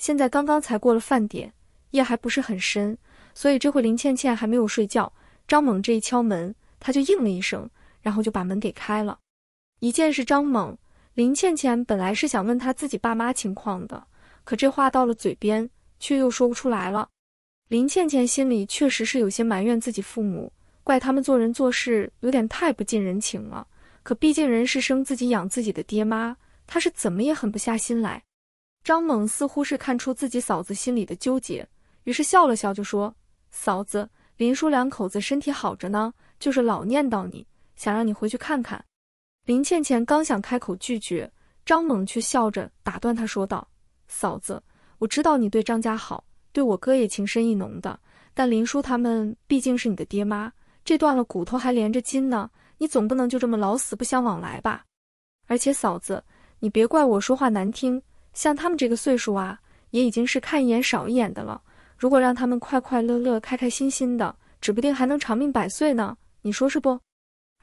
现在刚刚才过了饭点，夜还不是很深，所以这会林倩倩还没有睡觉。张猛这一敲门，她就应了一声，然后就把门给开了。一见是张猛，林倩倩本来是想问他自己爸妈情况的，可这话到了嘴边，却又说不出来了。林倩倩心里确实是有些埋怨自己父母，怪他们做人做事有点太不近人情了。可毕竟人是生自己养自己的爹妈，他是怎么也狠不下心来。张猛似乎是看出自己嫂子心里的纠结，于是笑了笑就说：“嫂子，林叔两口子身体好着呢，就是老念叨你，想让你回去看看。”林倩倩刚想开口拒绝，张猛却笑着打断她说道：“嫂子，我知道你对张家好，对我哥也情深意浓的，但林叔他们毕竟是你的爹妈，这断了骨头还连着筋呢，你总不能就这么老死不相往来吧？而且嫂子，你别怪我说话难听。”像他们这个岁数啊，也已经是看一眼少一眼的了。如果让他们快快乐乐、开开心心的，指不定还能长命百岁呢。你说是不？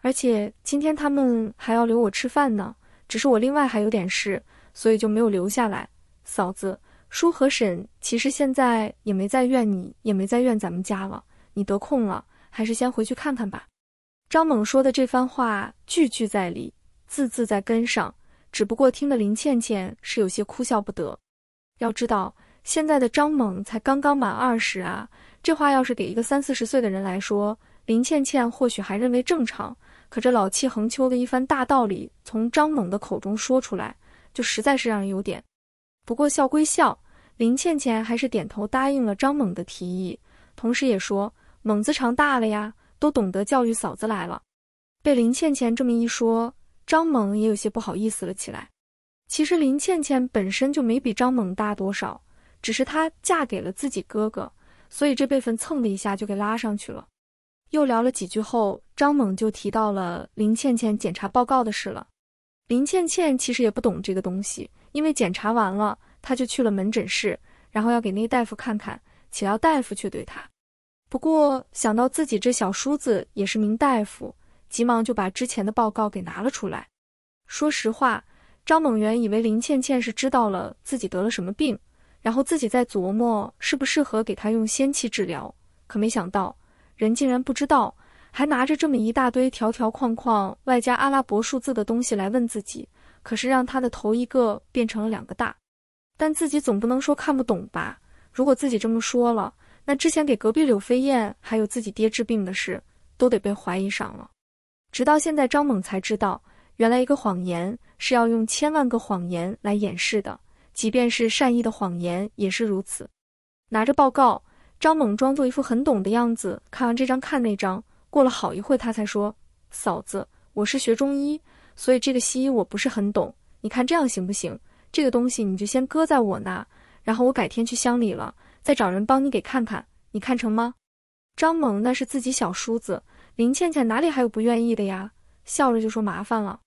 而且今天他们还要留我吃饭呢，只是我另外还有点事，所以就没有留下来。嫂子、叔和婶其实现在也没再怨你，也没再怨咱们家了。你得空了，还是先回去看看吧。张猛说的这番话，句句在理，字字在根上。只不过听得林倩倩是有些哭笑不得，要知道现在的张猛才刚刚满二十啊，这话要是给一个三四十岁的人来说，林倩倩或许还认为正常。可这老气横秋的一番大道理，从张猛的口中说出来，就实在是让人有点……不过笑归笑，林倩倩还是点头答应了张猛的提议，同时也说：“猛子长大了呀，都懂得教育嫂子来了。”被林倩倩这么一说。张猛也有些不好意思了起来。其实林倩倩本身就没比张猛大多少，只是她嫁给了自己哥哥，所以这辈分蹭的一下就给拉上去了。又聊了几句后，张猛就提到了林倩倩检查报告的事了。林倩倩其实也不懂这个东西，因为检查完了，她就去了门诊室，然后要给那大夫看看。岂料大夫却对她……不过想到自己这小叔子也是名大夫。急忙就把之前的报告给拿了出来。说实话，张猛原以为林倩倩是知道了自己得了什么病，然后自己在琢磨适不适合给她用仙气治疗。可没想到，人竟然不知道，还拿着这么一大堆条条框框，外加阿拉伯数字的东西来问自己。可是让他的头一个变成了两个大，但自己总不能说看不懂吧？如果自己这么说了，那之前给隔壁柳飞燕还有自己爹治病的事，都得被怀疑上了。直到现在，张猛才知道，原来一个谎言是要用千万个谎言来掩饰的，即便是善意的谎言也是如此。拿着报告，张猛装作一副很懂的样子，看完这张看那张，过了好一会，他才说：“嫂子，我是学中医，所以这个西医我不是很懂。你看这样行不行？这个东西你就先搁在我那，然后我改天去乡里了，再找人帮你给看看，你看成吗？”张猛那是自己小叔子。林倩倩哪里还有不愿意的呀？笑着就说麻烦了。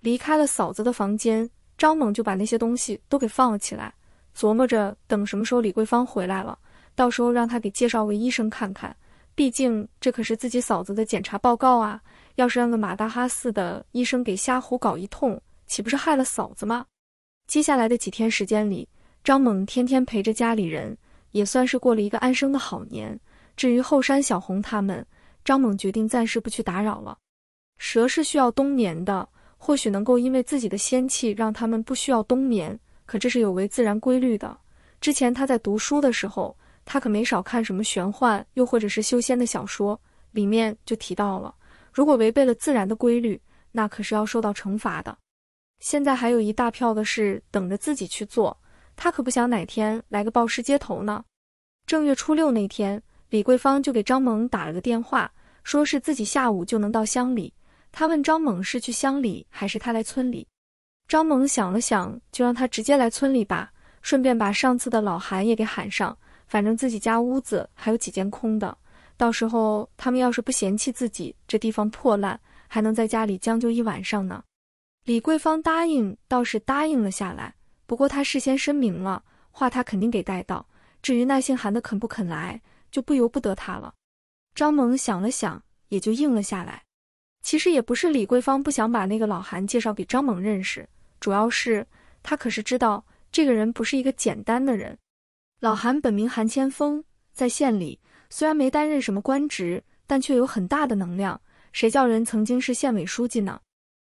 离开了嫂子的房间，张猛就把那些东西都给放了起来，琢磨着等什么时候李桂芳回来了，到时候让她给介绍个医生看看。毕竟这可是自己嫂子的检查报告啊，要是让个马大哈似的医生给瞎胡搞一通，岂不是害了嫂子吗？接下来的几天时间里，张猛天天陪着家里人，也算是过了一个安生的好年。至于后山小红他们。张猛决定暂时不去打扰了。蛇是需要冬眠的，或许能够因为自己的仙气让它们不需要冬眠，可这是有违自然规律的。之前他在读书的时候，他可没少看什么玄幻又或者是修仙的小说，里面就提到了，如果违背了自然的规律，那可是要受到惩罚的。现在还有一大票的事等着自己去做，他可不想哪天来个暴尸街头呢。正月初六那天。李桂芳就给张猛打了个电话，说是自己下午就能到乡里。他问张猛是去乡里还是他来村里。张猛想了想，就让他直接来村里吧，顺便把上次的老韩也给喊上。反正自己家屋子还有几间空的，到时候他们要是不嫌弃自己这地方破烂，还能在家里将就一晚上呢。李桂芳答应倒是答应了下来，不过他事先声明了，话他肯定给带到。至于那姓韩的肯不肯来？就不由不得他了。张萌想了想，也就应了下来。其实也不是李桂芳不想把那个老韩介绍给张萌认识，主要是他可是知道这个人不是一个简单的人。老韩本名韩千峰，在县里虽然没担任什么官职，但却有很大的能量。谁叫人曾经是县委书记呢？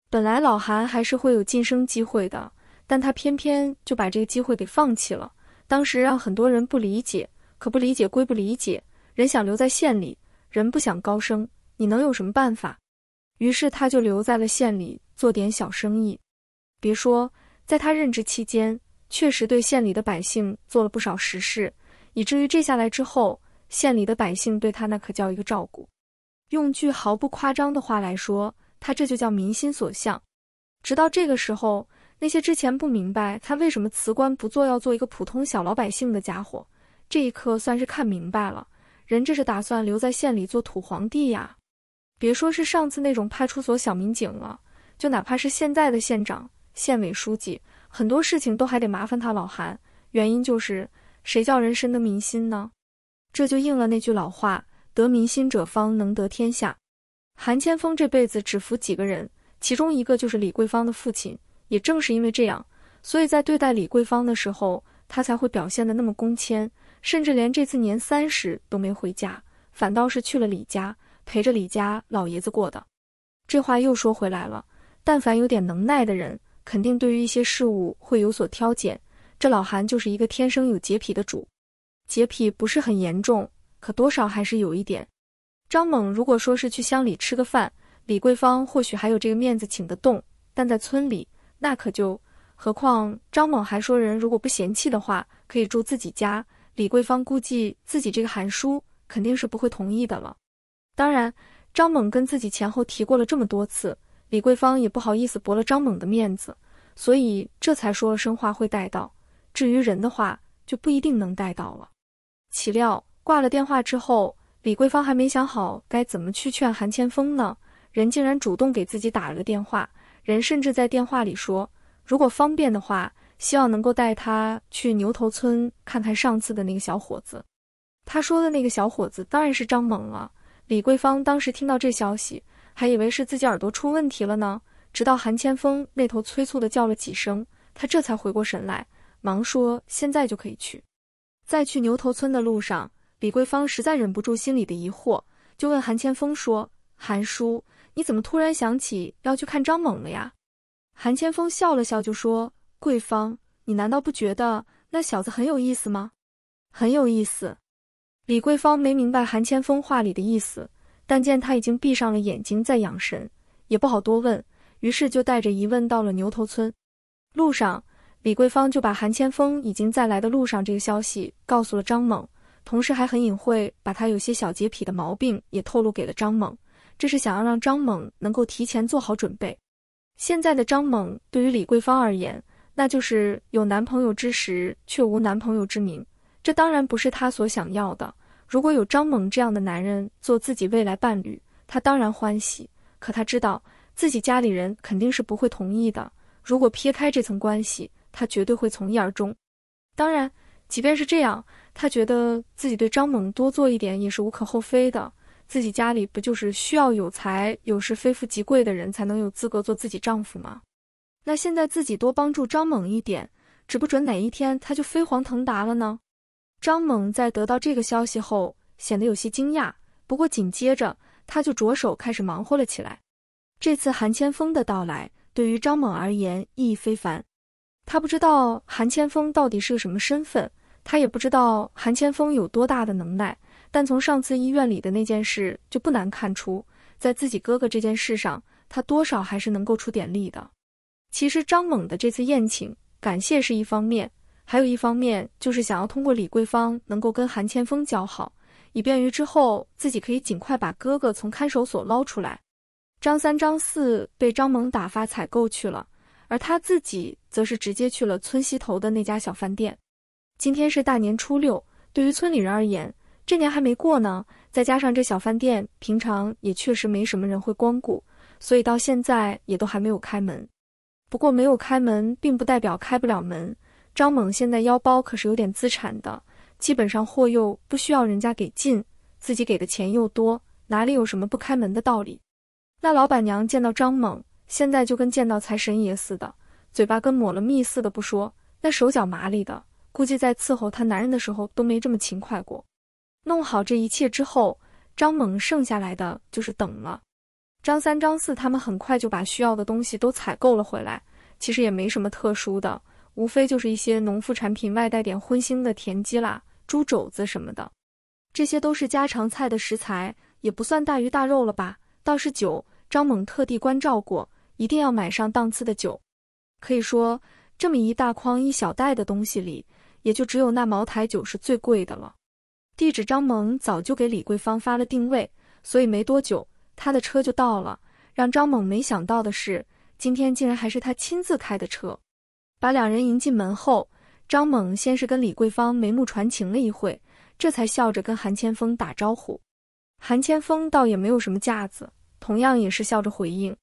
本来老韩还是会有晋升机会的，但他偏偏就把这个机会给放弃了，当时让很多人不理解。可不理解归不理解，人想留在县里，人不想高升，你能有什么办法？于是他就留在了县里做点小生意。别说，在他任职期间，确实对县里的百姓做了不少实事，以至于这下来之后，县里的百姓对他那可叫一个照顾。用句毫不夸张的话来说，他这就叫民心所向。直到这个时候，那些之前不明白他为什么辞官不做，要做一个普通小老百姓的家伙。这一刻算是看明白了，人这是打算留在县里做土皇帝呀！别说是上次那种派出所小民警了，就哪怕是现在的县长、县委书记，很多事情都还得麻烦他老韩。原因就是谁叫人深得民心呢？这就应了那句老话：“得民心者方能得天下。”韩千峰这辈子只服几个人，其中一个就是李桂芳的父亲。也正是因为这样，所以在对待李桂芳的时候，他才会表现得那么恭谦。甚至连这次年三十都没回家，反倒是去了李家陪着李家老爷子过的。这话又说回来了，但凡有点能耐的人，肯定对于一些事物会有所挑拣。这老韩就是一个天生有洁癖的主，洁癖不是很严重，可多少还是有一点。张猛如果说是去乡里吃个饭，李桂芳或许还有这个面子请得动，但在村里那可就……何况张猛还说人如果不嫌弃的话，可以住自己家。李桂芳估计自己这个韩叔肯定是不会同意的了。当然，张猛跟自己前后提过了这么多次，李桂芳也不好意思驳了张猛的面子，所以这才说了生话会带到。至于人的话，就不一定能带到了。岂料挂了电话之后，李桂芳还没想好该怎么去劝韩千峰呢，人竟然主动给自己打了个电话，人甚至在电话里说，如果方便的话。希望能够带他去牛头村看看上次的那个小伙子，他说的那个小伙子当然是张猛了。李桂芳当时听到这消息，还以为是自己耳朵出问题了呢，直到韩千峰那头催促的叫了几声，他这才回过神来，忙说：“现在就可以去。”在去牛头村的路上，李桂芳实在忍不住心里的疑惑，就问韩千峰说：“韩叔，你怎么突然想起要去看张猛了呀？”韩千峰笑了笑，就说。桂芳，你难道不觉得那小子很有意思吗？很有意思。李桂芳没明白韩千峰话里的意思，但见他已经闭上了眼睛在养神，也不好多问，于是就带着疑问到了牛头村。路上，李桂芳就把韩千峰已经在来的路上这个消息告诉了张猛，同时还很隐晦把他有些小洁癖的毛病也透露给了张猛，这是想要让张猛能够提前做好准备。现在的张猛对于李桂芳而言。那就是有男朋友之时，却无男朋友之名。这当然不是她所想要的。如果有张猛这样的男人做自己未来伴侣，她当然欢喜。可她知道自己家里人肯定是不会同意的。如果撇开这层关系，她绝对会从一而终。当然，即便是这样，她觉得自己对张猛多做一点也是无可厚非的。自己家里不就是需要有才有势、非富即贵的人才能有资格做自己丈夫吗？那现在自己多帮助张猛一点，指不准哪一天他就飞黄腾达了呢。张猛在得到这个消息后，显得有些惊讶，不过紧接着他就着手开始忙活了起来。这次韩千峰的到来对于张猛而言意义非凡。他不知道韩千峰到底是个什么身份，他也不知道韩千峰有多大的能耐，但从上次医院里的那件事就不难看出，在自己哥哥这件事上，他多少还是能够出点力的。其实张猛的这次宴请，感谢是一方面，还有一方面就是想要通过李桂芳能够跟韩千峰交好，以便于之后自己可以尽快把哥哥从看守所捞出来。张三、张四被张猛打发采购去了，而他自己则是直接去了村西头的那家小饭店。今天是大年初六，对于村里人而言，这年还没过呢。再加上这小饭店平常也确实没什么人会光顾，所以到现在也都还没有开门。不过没有开门，并不代表开不了门。张猛现在腰包可是有点资产的，基本上货又不需要人家给进，自己给的钱又多，哪里有什么不开门的道理？那老板娘见到张猛，现在就跟见到财神爷似的，嘴巴跟抹了蜜似的不说，那手脚麻利的，估计在伺候她男人的时候都没这么勤快过。弄好这一切之后，张猛剩下来的就是等了。张三、张四他们很快就把需要的东西都采购了回来。其实也没什么特殊的，无非就是一些农副产品，外带点荤腥的田鸡啦、猪肘子什么的，这些都是家常菜的食材，也不算大鱼大肉了吧。倒是酒，张猛特地关照过，一定要买上档次的酒。可以说，这么一大筐一小袋的东西里，也就只有那茅台酒是最贵的了。地址张猛早就给李桂芳发了定位，所以没多久。他的车就到了。让张猛没想到的是，今天竟然还是他亲自开的车。把两人迎进门后，张猛先是跟李桂芳眉目传情了一会，这才笑着跟韩千峰打招呼。韩千峰倒也没有什么架子，同样也是笑着回应。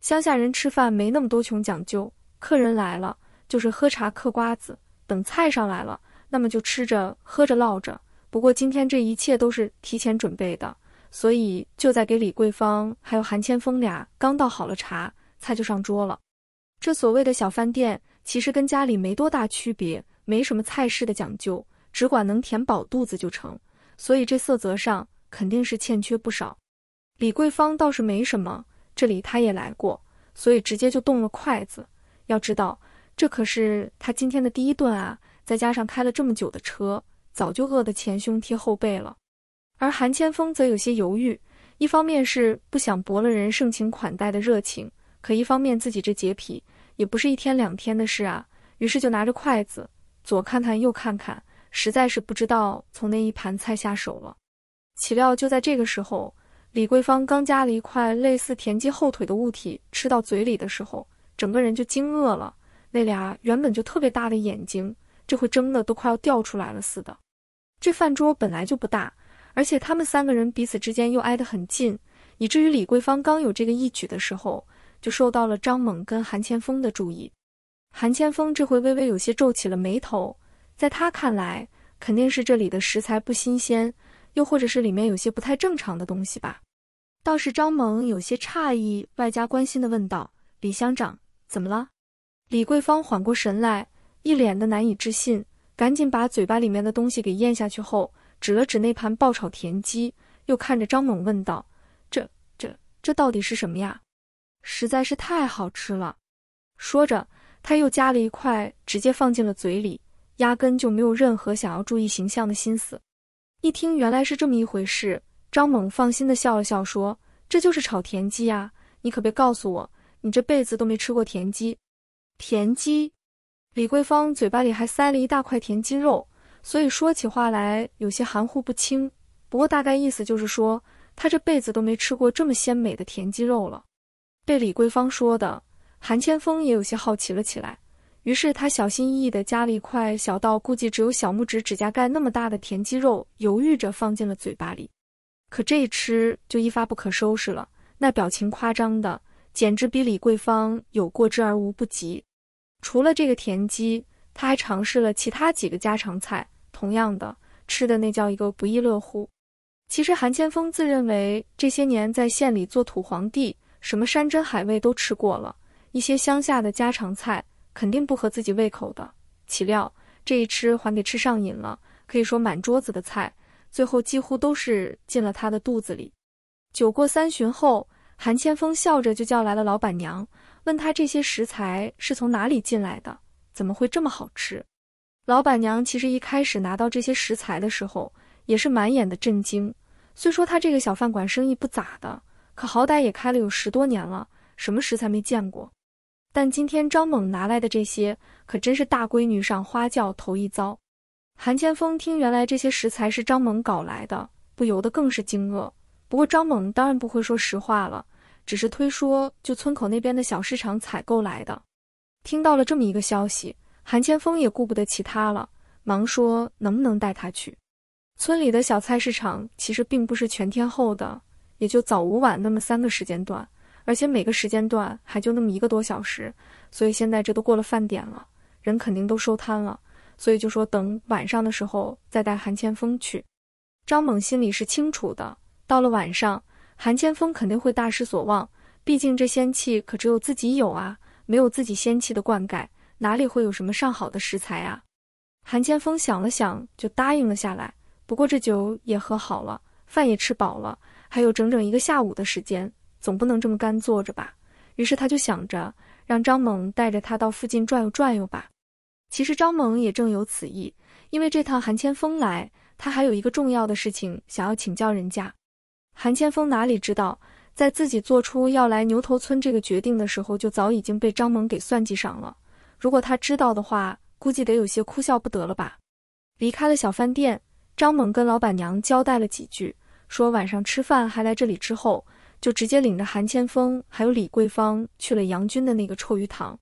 乡下人吃饭没那么多穷讲究，客人来了就是喝茶嗑瓜子，等菜上来了，那么就吃着喝着唠着。不过今天这一切都是提前准备的。所以就在给李桂芳还有韩千峰俩刚倒好了茶，菜就上桌了。这所谓的小饭店其实跟家里没多大区别，没什么菜式的讲究，只管能填饱肚子就成。所以这色泽上肯定是欠缺不少。李桂芳倒是没什么，这里他也来过，所以直接就动了筷子。要知道，这可是他今天的第一顿啊！再加上开了这么久的车，早就饿得前胸贴后背了。而韩千峰则有些犹豫，一方面是不想驳了人盛情款待的热情，可一方面自己这洁癖也不是一天两天的事啊。于是就拿着筷子左看看右看看，实在是不知道从那一盘菜下手了。岂料就在这个时候，李桂芳刚夹了一块类似田鸡后腿的物体吃到嘴里的时候，整个人就惊愕了。那俩原本就特别大的眼睛，这回睁的都快要掉出来了似的。这饭桌本来就不大。而且他们三个人彼此之间又挨得很近，以至于李桂芳刚有这个一举的时候，就受到了张猛跟韩千峰的注意。韩千峰这回微微有些皱起了眉头，在他看来，肯定是这里的食材不新鲜，又或者是里面有些不太正常的东西吧。倒是张猛有些诧异，外加关心的问道：“李乡长，怎么了？”李桂芳缓过神来，一脸的难以置信，赶紧把嘴巴里面的东西给咽下去后。指了指那盘爆炒田鸡，又看着张猛问道：“这、这、这到底是什么呀？实在是太好吃了！”说着，他又夹了一块，直接放进了嘴里，压根就没有任何想要注意形象的心思。一听原来是这么一回事，张猛放心的笑了笑，说：“这就是炒田鸡呀，你可别告诉我你这辈子都没吃过田鸡。”田鸡。李桂芳嘴巴里还塞了一大块田鸡肉。所以说起话来有些含糊不清，不过大概意思就是说，他这辈子都没吃过这么鲜美的田鸡肉了。被李桂芳说的，韩千峰也有些好奇了起来。于是他小心翼翼地夹了一块小到估计只有小拇指指甲盖那么大的田鸡肉，犹豫着放进了嘴巴里。可这一吃就一发不可收拾了，那表情夸张的简直比李桂芳有过之而无不及。除了这个田鸡，他还尝试了其他几个家常菜。同样的，吃的那叫一个不亦乐乎。其实韩千峰自认为这些年在县里做土皇帝，什么山珍海味都吃过了，一些乡下的家常菜肯定不合自己胃口的。岂料这一吃，还给吃上瘾了。可以说，满桌子的菜，最后几乎都是进了他的肚子里。酒过三巡后，韩千峰笑着就叫来了老板娘，问他这些食材是从哪里进来的，怎么会这么好吃？老板娘其实一开始拿到这些食材的时候，也是满眼的震惊。虽说她这个小饭馆生意不咋的，可好歹也开了有十多年了，什么食材没见过。但今天张猛拿来的这些，可真是大闺女上花轿头一遭。韩千峰听原来这些食材是张猛搞来的，不由得更是惊愕。不过张猛当然不会说实话了，只是推说就村口那边的小市场采购来的。听到了这么一个消息。韩千峰也顾不得其他了，忙说：“能不能带他去村里的小菜市场？其实并不是全天候的，也就早午晚那么三个时间段，而且每个时间段还就那么一个多小时。所以现在这都过了饭点了，人肯定都收摊了。所以就说等晚上的时候再带韩千峰去。”张猛心里是清楚的，到了晚上，韩千峰肯定会大失所望，毕竟这仙气可只有自己有啊，没有自己仙气的灌溉。哪里会有什么上好的食材啊？韩千峰想了想，就答应了下来。不过这酒也喝好了，饭也吃饱了，还有整整一个下午的时间，总不能这么干坐着吧？于是他就想着让张猛带着他到附近转悠转悠吧。其实张猛也正有此意，因为这趟韩千峰来，他还有一个重要的事情想要请教人家。韩千峰哪里知道，在自己做出要来牛头村这个决定的时候，就早已经被张猛给算计上了。如果他知道的话，估计得有些哭笑不得了吧。离开了小饭店，张猛跟老板娘交代了几句，说晚上吃饭还来这里之后，就直接领着韩千峰还有李桂芳去了杨军的那个臭鱼塘。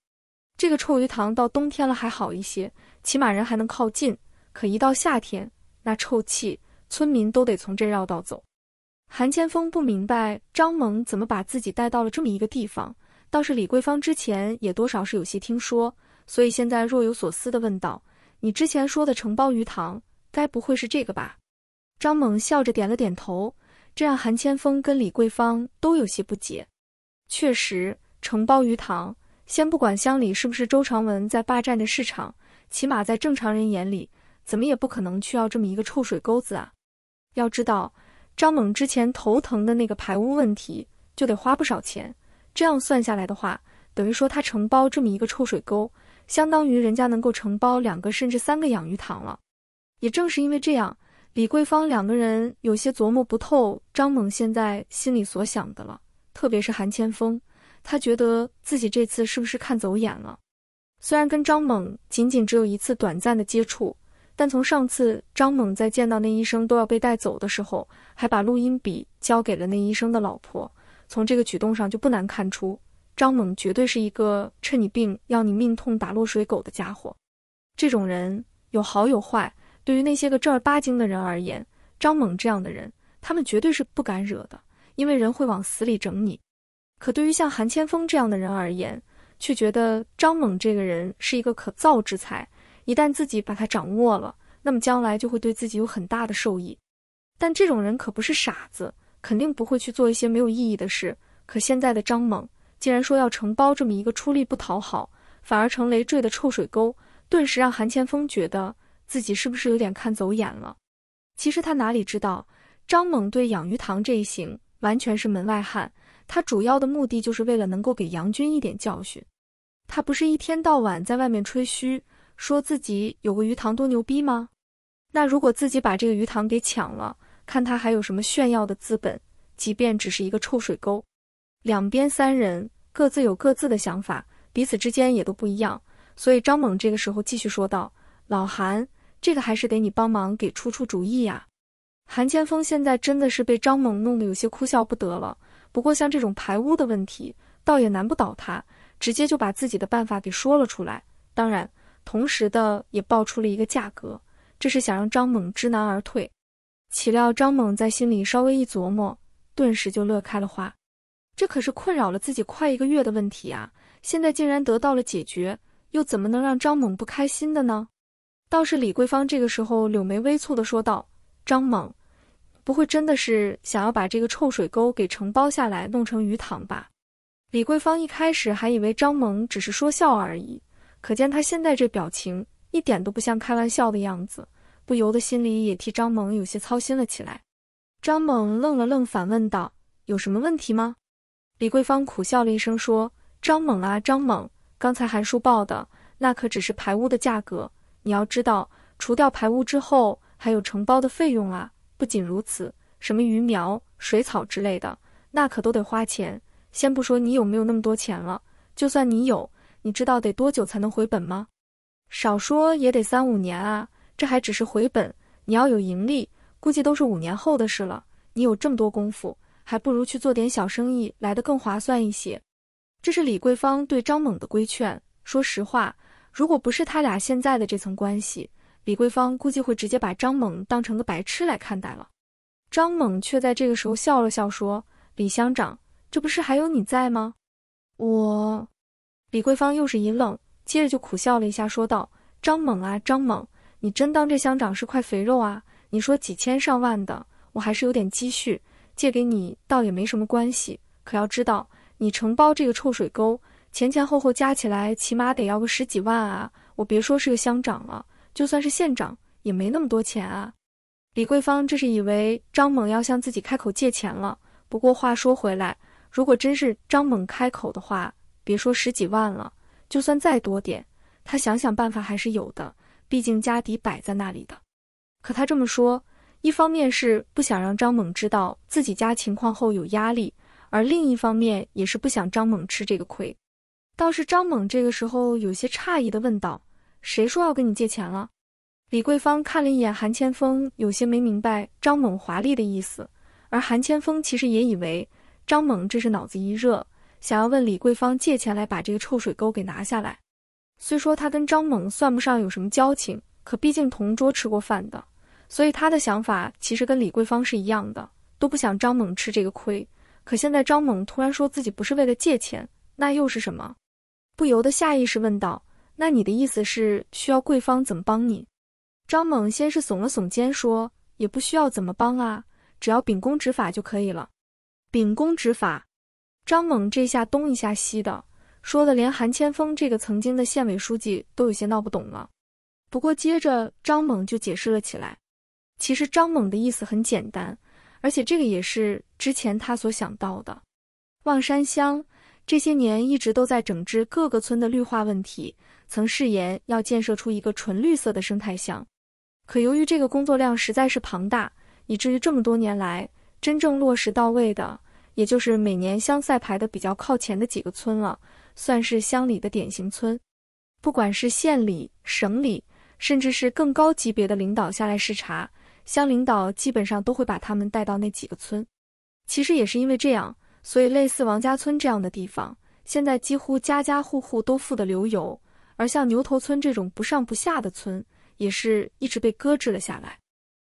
这个臭鱼塘到冬天了还好一些，起码人还能靠近，可一到夏天，那臭气，村民都得从这绕道走。韩千峰不明白张猛怎么把自己带到了这么一个地方，倒是李桂芳之前也多少是有些听说。所以现在若有所思地问道：“你之前说的承包鱼塘，该不会是这个吧？”张猛笑着点了点头，这让韩千峰跟李桂芳都有些不解。确实，承包鱼塘，先不管乡里是不是周长文在霸占着市场，起码在正常人眼里，怎么也不可能去要这么一个臭水沟子啊！要知道，张猛之前头疼的那个排污问题，就得花不少钱。这样算下来的话，等于说他承包这么一个臭水沟。相当于人家能够承包两个甚至三个养鱼塘了。也正是因为这样，李桂芳两个人有些琢磨不透张猛现在心里所想的了。特别是韩千峰，他觉得自己这次是不是看走眼了？虽然跟张猛仅仅只有一次短暂的接触，但从上次张猛在见到那医生都要被带走的时候，还把录音笔交给了那医生的老婆，从这个举动上就不难看出。张猛绝对是一个趁你病要你命、痛打落水狗的家伙。这种人有好有坏。对于那些个正儿八经的人而言，张猛这样的人，他们绝对是不敢惹的，因为人会往死里整你。可对于像韩千峰这样的人而言，却觉得张猛这个人是一个可造之才。一旦自己把他掌握了，那么将来就会对自己有很大的受益。但这种人可不是傻子，肯定不会去做一些没有意义的事。可现在的张猛。竟然说要承包这么一个出力不讨好，反而成累赘的臭水沟，顿时让韩前锋觉得自己是不是有点看走眼了？其实他哪里知道，张猛对养鱼塘这一行完全是门外汉。他主要的目的就是为了能够给杨军一点教训。他不是一天到晚在外面吹嘘，说自己有个鱼塘多牛逼吗？那如果自己把这个鱼塘给抢了，看他还有什么炫耀的资本？即便只是一个臭水沟。两边三人各自有各自的想法，彼此之间也都不一样。所以张猛这个时候继续说道：“老韩，这个还是得你帮忙给出出主意呀。”韩千峰现在真的是被张猛弄得有些哭笑不得了。不过像这种排污的问题，倒也难不倒他，直接就把自己的办法给说了出来。当然，同时的也报出了一个价格，这是想让张猛知难而退。岂料张猛在心里稍微一琢磨，顿时就乐开了花。这可是困扰了自己快一个月的问题啊！现在竟然得到了解决，又怎么能让张猛不开心的呢？倒是李桂芳这个时候柳眉微蹙的说道：“张猛，不会真的是想要把这个臭水沟给承包下来，弄成鱼塘吧？”李桂芳一开始还以为张猛只是说笑而已，可见他现在这表情一点都不像开玩笑的样子，不由得心里也替张猛有些操心了起来。张猛愣了愣，反问道：“有什么问题吗？”李桂芳苦笑了一声，说：“张猛啊，张猛，刚才韩叔报的那可只是排污的价格。你要知道，除掉排污之后，还有承包的费用啊。不仅如此，什么鱼苗、水草之类的，那可都得花钱。先不说你有没有那么多钱了，就算你有，你知道得多久才能回本吗？少说也得三五年啊。这还只是回本，你要有盈利，估计都是五年后的事了。你有这么多功夫？”还不如去做点小生意来的更划算一些，这是李桂芳对张猛的规劝。说实话，如果不是他俩现在的这层关系，李桂芳估计会直接把张猛当成个白痴来看待了。张猛却在这个时候笑了笑，说：“李乡长，这不是还有你在吗？”我，李桂芳又是一愣，接着就苦笑了一下，说道：“张猛啊，张猛，你真当这乡长是块肥肉啊？你说几千上万的，我还是有点积蓄。”借给你倒也没什么关系，可要知道，你承包这个臭水沟，前前后后加起来起码得要个十几万啊！我别说是个乡长了，就算是县长也没那么多钱啊！李桂芳这是以为张猛要向自己开口借钱了。不过话说回来，如果真是张猛开口的话，别说十几万了，就算再多点，他想想办法还是有的，毕竟家底摆在那里的。可他这么说。一方面是不想让张猛知道自己家情况后有压力，而另一方面也是不想张猛吃这个亏。倒是张猛这个时候有些诧异的问道：“谁说要跟你借钱了？”李桂芳看了一眼韩千峰，有些没明白张猛华丽的意思。而韩千峰其实也以为张猛这是脑子一热，想要问李桂芳借钱来把这个臭水沟给拿下来。虽说他跟张猛算不上有什么交情，可毕竟同桌吃过饭的。所以他的想法其实跟李桂芳是一样的，都不想张猛吃这个亏。可现在张猛突然说自己不是为了借钱，那又是什么？不由得下意识问道：“那你的意思是需要桂芳怎么帮你？”张猛先是耸了耸肩，说：“也不需要怎么帮啊，只要秉公执法就可以了。”秉公执法，张猛这下东一下西的说的，连韩千峰这个曾经的县委书记都有些闹不懂了。不过接着张猛就解释了起来。其实张猛的意思很简单，而且这个也是之前他所想到的。望山乡这些年一直都在整治各个村的绿化问题，曾誓言要建设出一个纯绿色的生态乡。可由于这个工作量实在是庞大，以至于这么多年来真正落实到位的，也就是每年乡赛排的比较靠前的几个村了，算是乡里的典型村。不管是县里、省里，甚至是更高级别的领导下来视察。乡领导基本上都会把他们带到那几个村，其实也是因为这样，所以类似王家村这样的地方，现在几乎家家户户都富得流油，而像牛头村这种不上不下的村，也是一直被搁置了下来。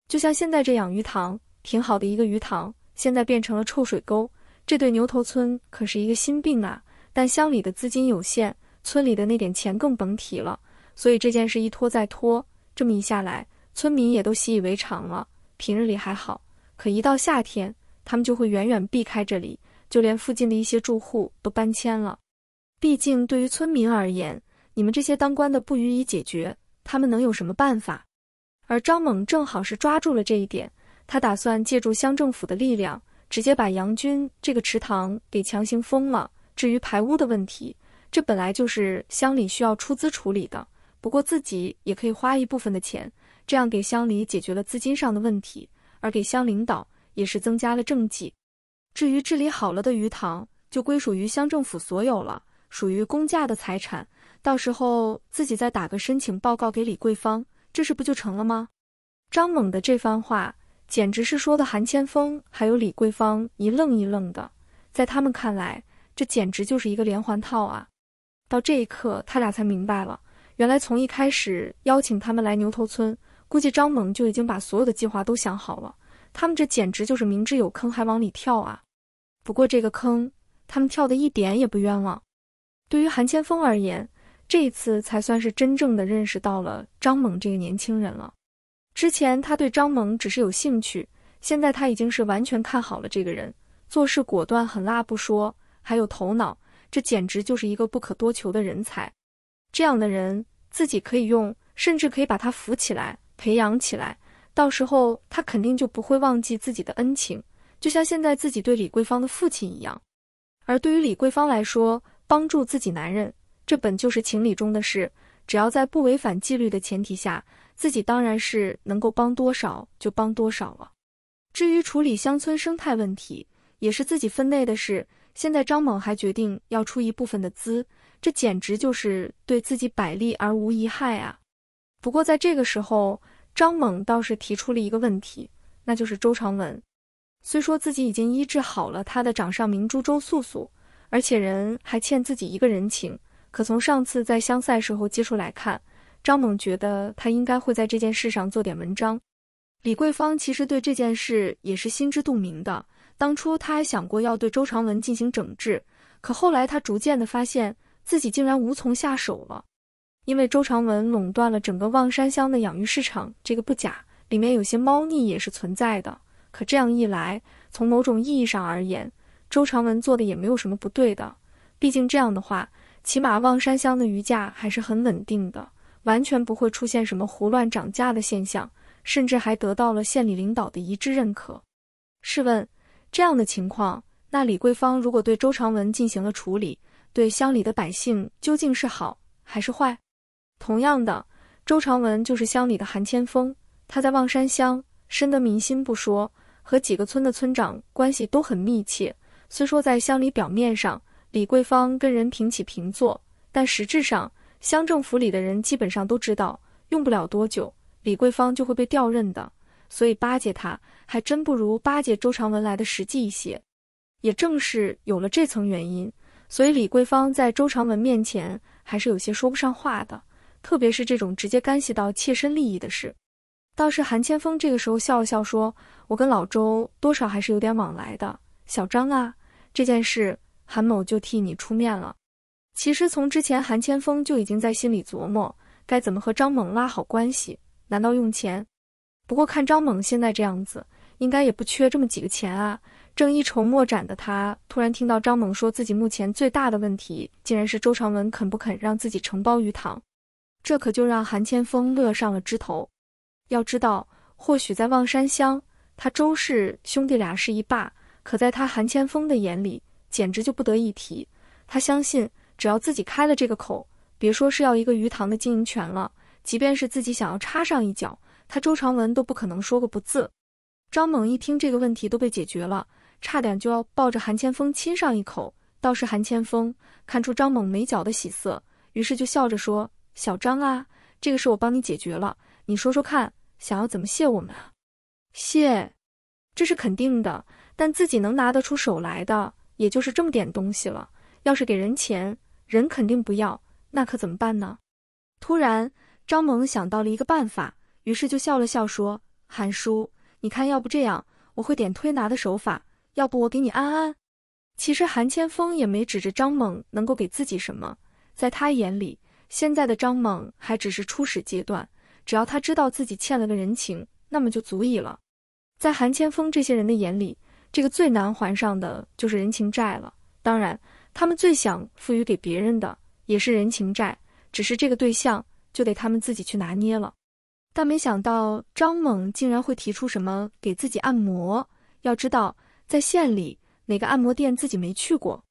就像现在这养鱼塘，挺好的一个鱼塘，现在变成了臭水沟，这对牛头村可是一个心病啊！但乡里的资金有限，村里的那点钱更甭提了，所以这件事一拖再拖，这么一下来。村民也都习以为常了，平日里还好，可一到夏天，他们就会远远避开这里，就连附近的一些住户都搬迁了。毕竟对于村民而言，你们这些当官的不予以解决，他们能有什么办法？而张猛正好是抓住了这一点，他打算借助乡政府的力量，直接把杨军这个池塘给强行封了。至于排污的问题，这本来就是乡里需要出资处理的，不过自己也可以花一部分的钱。这样给乡里解决了资金上的问题，而给乡领导也是增加了政绩。至于治理好了的鱼塘，就归属于乡政府所有了，属于公家的财产。到时候自己再打个申请报告给李桂芳，这事不就成了吗？张猛的这番话，简直是说的韩千峰还有李桂芳一愣一愣的。在他们看来，这简直就是一个连环套啊！到这一刻，他俩才明白了，原来从一开始邀请他们来牛头村。估计张猛就已经把所有的计划都想好了，他们这简直就是明知有坑还往里跳啊！不过这个坑他们跳的一点也不冤枉。对于韩千峰而言，这一次才算是真正的认识到了张猛这个年轻人了。之前他对张猛只是有兴趣，现在他已经是完全看好了这个人，做事果断狠辣不说，还有头脑，这简直就是一个不可多求的人才。这样的人自己可以用，甚至可以把他扶起来。培养起来，到时候他肯定就不会忘记自己的恩情，就像现在自己对李桂芳的父亲一样。而对于李桂芳来说，帮助自己男人，这本就是情理中的事。只要在不违反纪律的前提下，自己当然是能够帮多少就帮多少了。至于处理乡村生态问题，也是自己分内的事。现在张猛还决定要出一部分的资，这简直就是对自己百利而无一害啊！不过在这个时候，张猛倒是提出了一个问题，那就是周长文。虽说自己已经医治好了他的掌上明珠周素素，而且人还欠自己一个人情，可从上次在湘赛时候接触来看，张猛觉得他应该会在这件事上做点文章。李桂芳其实对这件事也是心知肚明的，当初他还想过要对周长文进行整治，可后来他逐渐的发现自己竟然无从下手了。因为周长文垄断了整个望山乡的养鱼市场，这个不假，里面有些猫腻也是存在的。可这样一来，从某种意义上而言，周长文做的也没有什么不对的。毕竟这样的话，起码望山乡的鱼价还是很稳定的，完全不会出现什么胡乱涨价的现象，甚至还得到了县里领导的一致认可。试问，这样的情况，那李桂芳如果对周长文进行了处理，对乡里的百姓究竟是好还是坏？同样的，周长文就是乡里的韩千峰。他在望山乡深得民心不说，和几个村的村长关系都很密切。虽说在乡里表面上，李桂芳跟人平起平坐，但实质上，乡政府里的人基本上都知道，用不了多久，李桂芳就会被调任的。所以巴结他，还真不如巴结周长文来的实际一些。也正是有了这层原因，所以李桂芳在周长文面前还是有些说不上话的。特别是这种直接关系到切身利益的事，倒是韩千峰这个时候笑了笑说：“我跟老周多少还是有点往来的，小张啊，这件事韩某就替你出面了。”其实从之前，韩千峰就已经在心里琢磨该怎么和张猛拉好关系。难道用钱？不过看张猛现在这样子，应该也不缺这么几个钱啊。正一筹莫展的他，突然听到张猛说自己目前最大的问题，竟然是周长文肯不肯让自己承包鱼塘。这可就让韩千峰乐上了枝头。要知道，或许在望山乡，他周氏兄弟俩是一霸，可在他韩千峰的眼里，简直就不得一提。他相信，只要自己开了这个口，别说是要一个鱼塘的经营权了，即便是自己想要插上一脚，他周长文都不可能说个不字。张猛一听这个问题都被解决了，差点就要抱着韩千峰亲上一口。倒是韩千峰看出张猛没脚的喜色，于是就笑着说。小张啊，这个事我帮你解决了，你说说看，想要怎么谢我们啊？谢，这是肯定的，但自己能拿得出手来的，也就是这么点东西了。要是给人钱，人肯定不要，那可怎么办呢？突然，张猛想到了一个办法，于是就笑了笑说：“韩叔，你看，要不这样，我会点推拿的手法，要不我给你按按。”其实韩千峰也没指着张猛能够给自己什么，在他眼里。现在的张猛还只是初始阶段，只要他知道自己欠了个人情，那么就足以了。在韩千峰这些人的眼里，这个最难还上的就是人情债了。当然，他们最想赋予给别人的也是人情债，只是这个对象就得他们自己去拿捏了。但没想到张猛竟然会提出什么给自己按摩。要知道，在县里哪个按摩店自己没去过？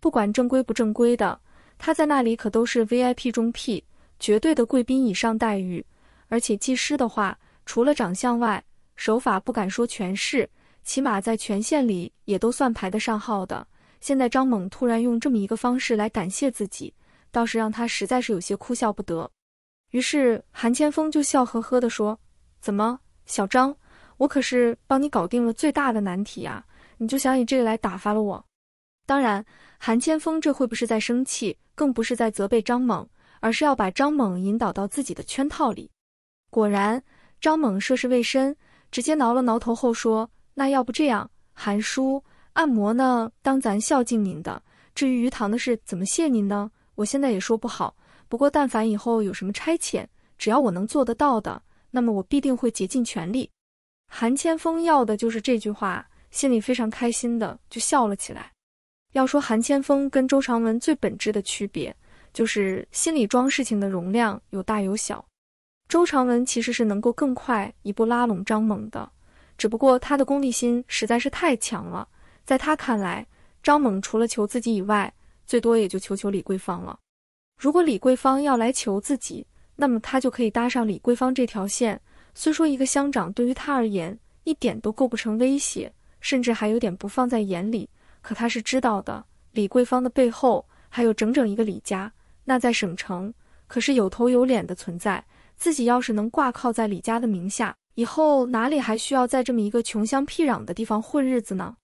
不管正规不正规的。他在那里可都是 VIP 中 P，绝对的贵宾以上待遇。而且技师的话，除了长相外，手法不敢说全是，起码在全县里也都算排得上号的。现在张猛突然用这么一个方式来感谢自己，倒是让他实在是有些哭笑不得。于是韩千峰就笑呵呵的说：“怎么，小张，我可是帮你搞定了最大的难题啊！你就想以这个来打发了我？当然。”韩千峰，这会不是在生气，更不是在责备张猛，而是要把张猛引导到自己的圈套里。果然，张猛涉世未深，直接挠了挠头后说：“那要不这样，韩叔，按摩呢当咱孝敬您的。至于鱼塘的事，怎么谢您呢？我现在也说不好。不过，但凡以后有什么差遣，只要我能做得到的，那么我必定会竭尽全力。”韩千峰要的就是这句话，心里非常开心的就笑了起来。要说韩千峰跟周长文最本质的区别，就是心里装事情的容量有大有小。周长文其实是能够更快一步拉拢张猛的，只不过他的功利心实在是太强了，在他看来，张猛除了求自己以外，最多也就求求李桂芳了。如果李桂芳要来求自己，那么他就可以搭上李桂芳这条线。虽说一个乡长对于他而言，一点都构不成威胁，甚至还有点不放在眼里。可他是知道的，李桂芳的背后还有整整一个李家，那在省城可是有头有脸的存在。自己要是能挂靠在李家的名下，以后哪里还需要在这么一个穷乡僻壤的地方混日子呢？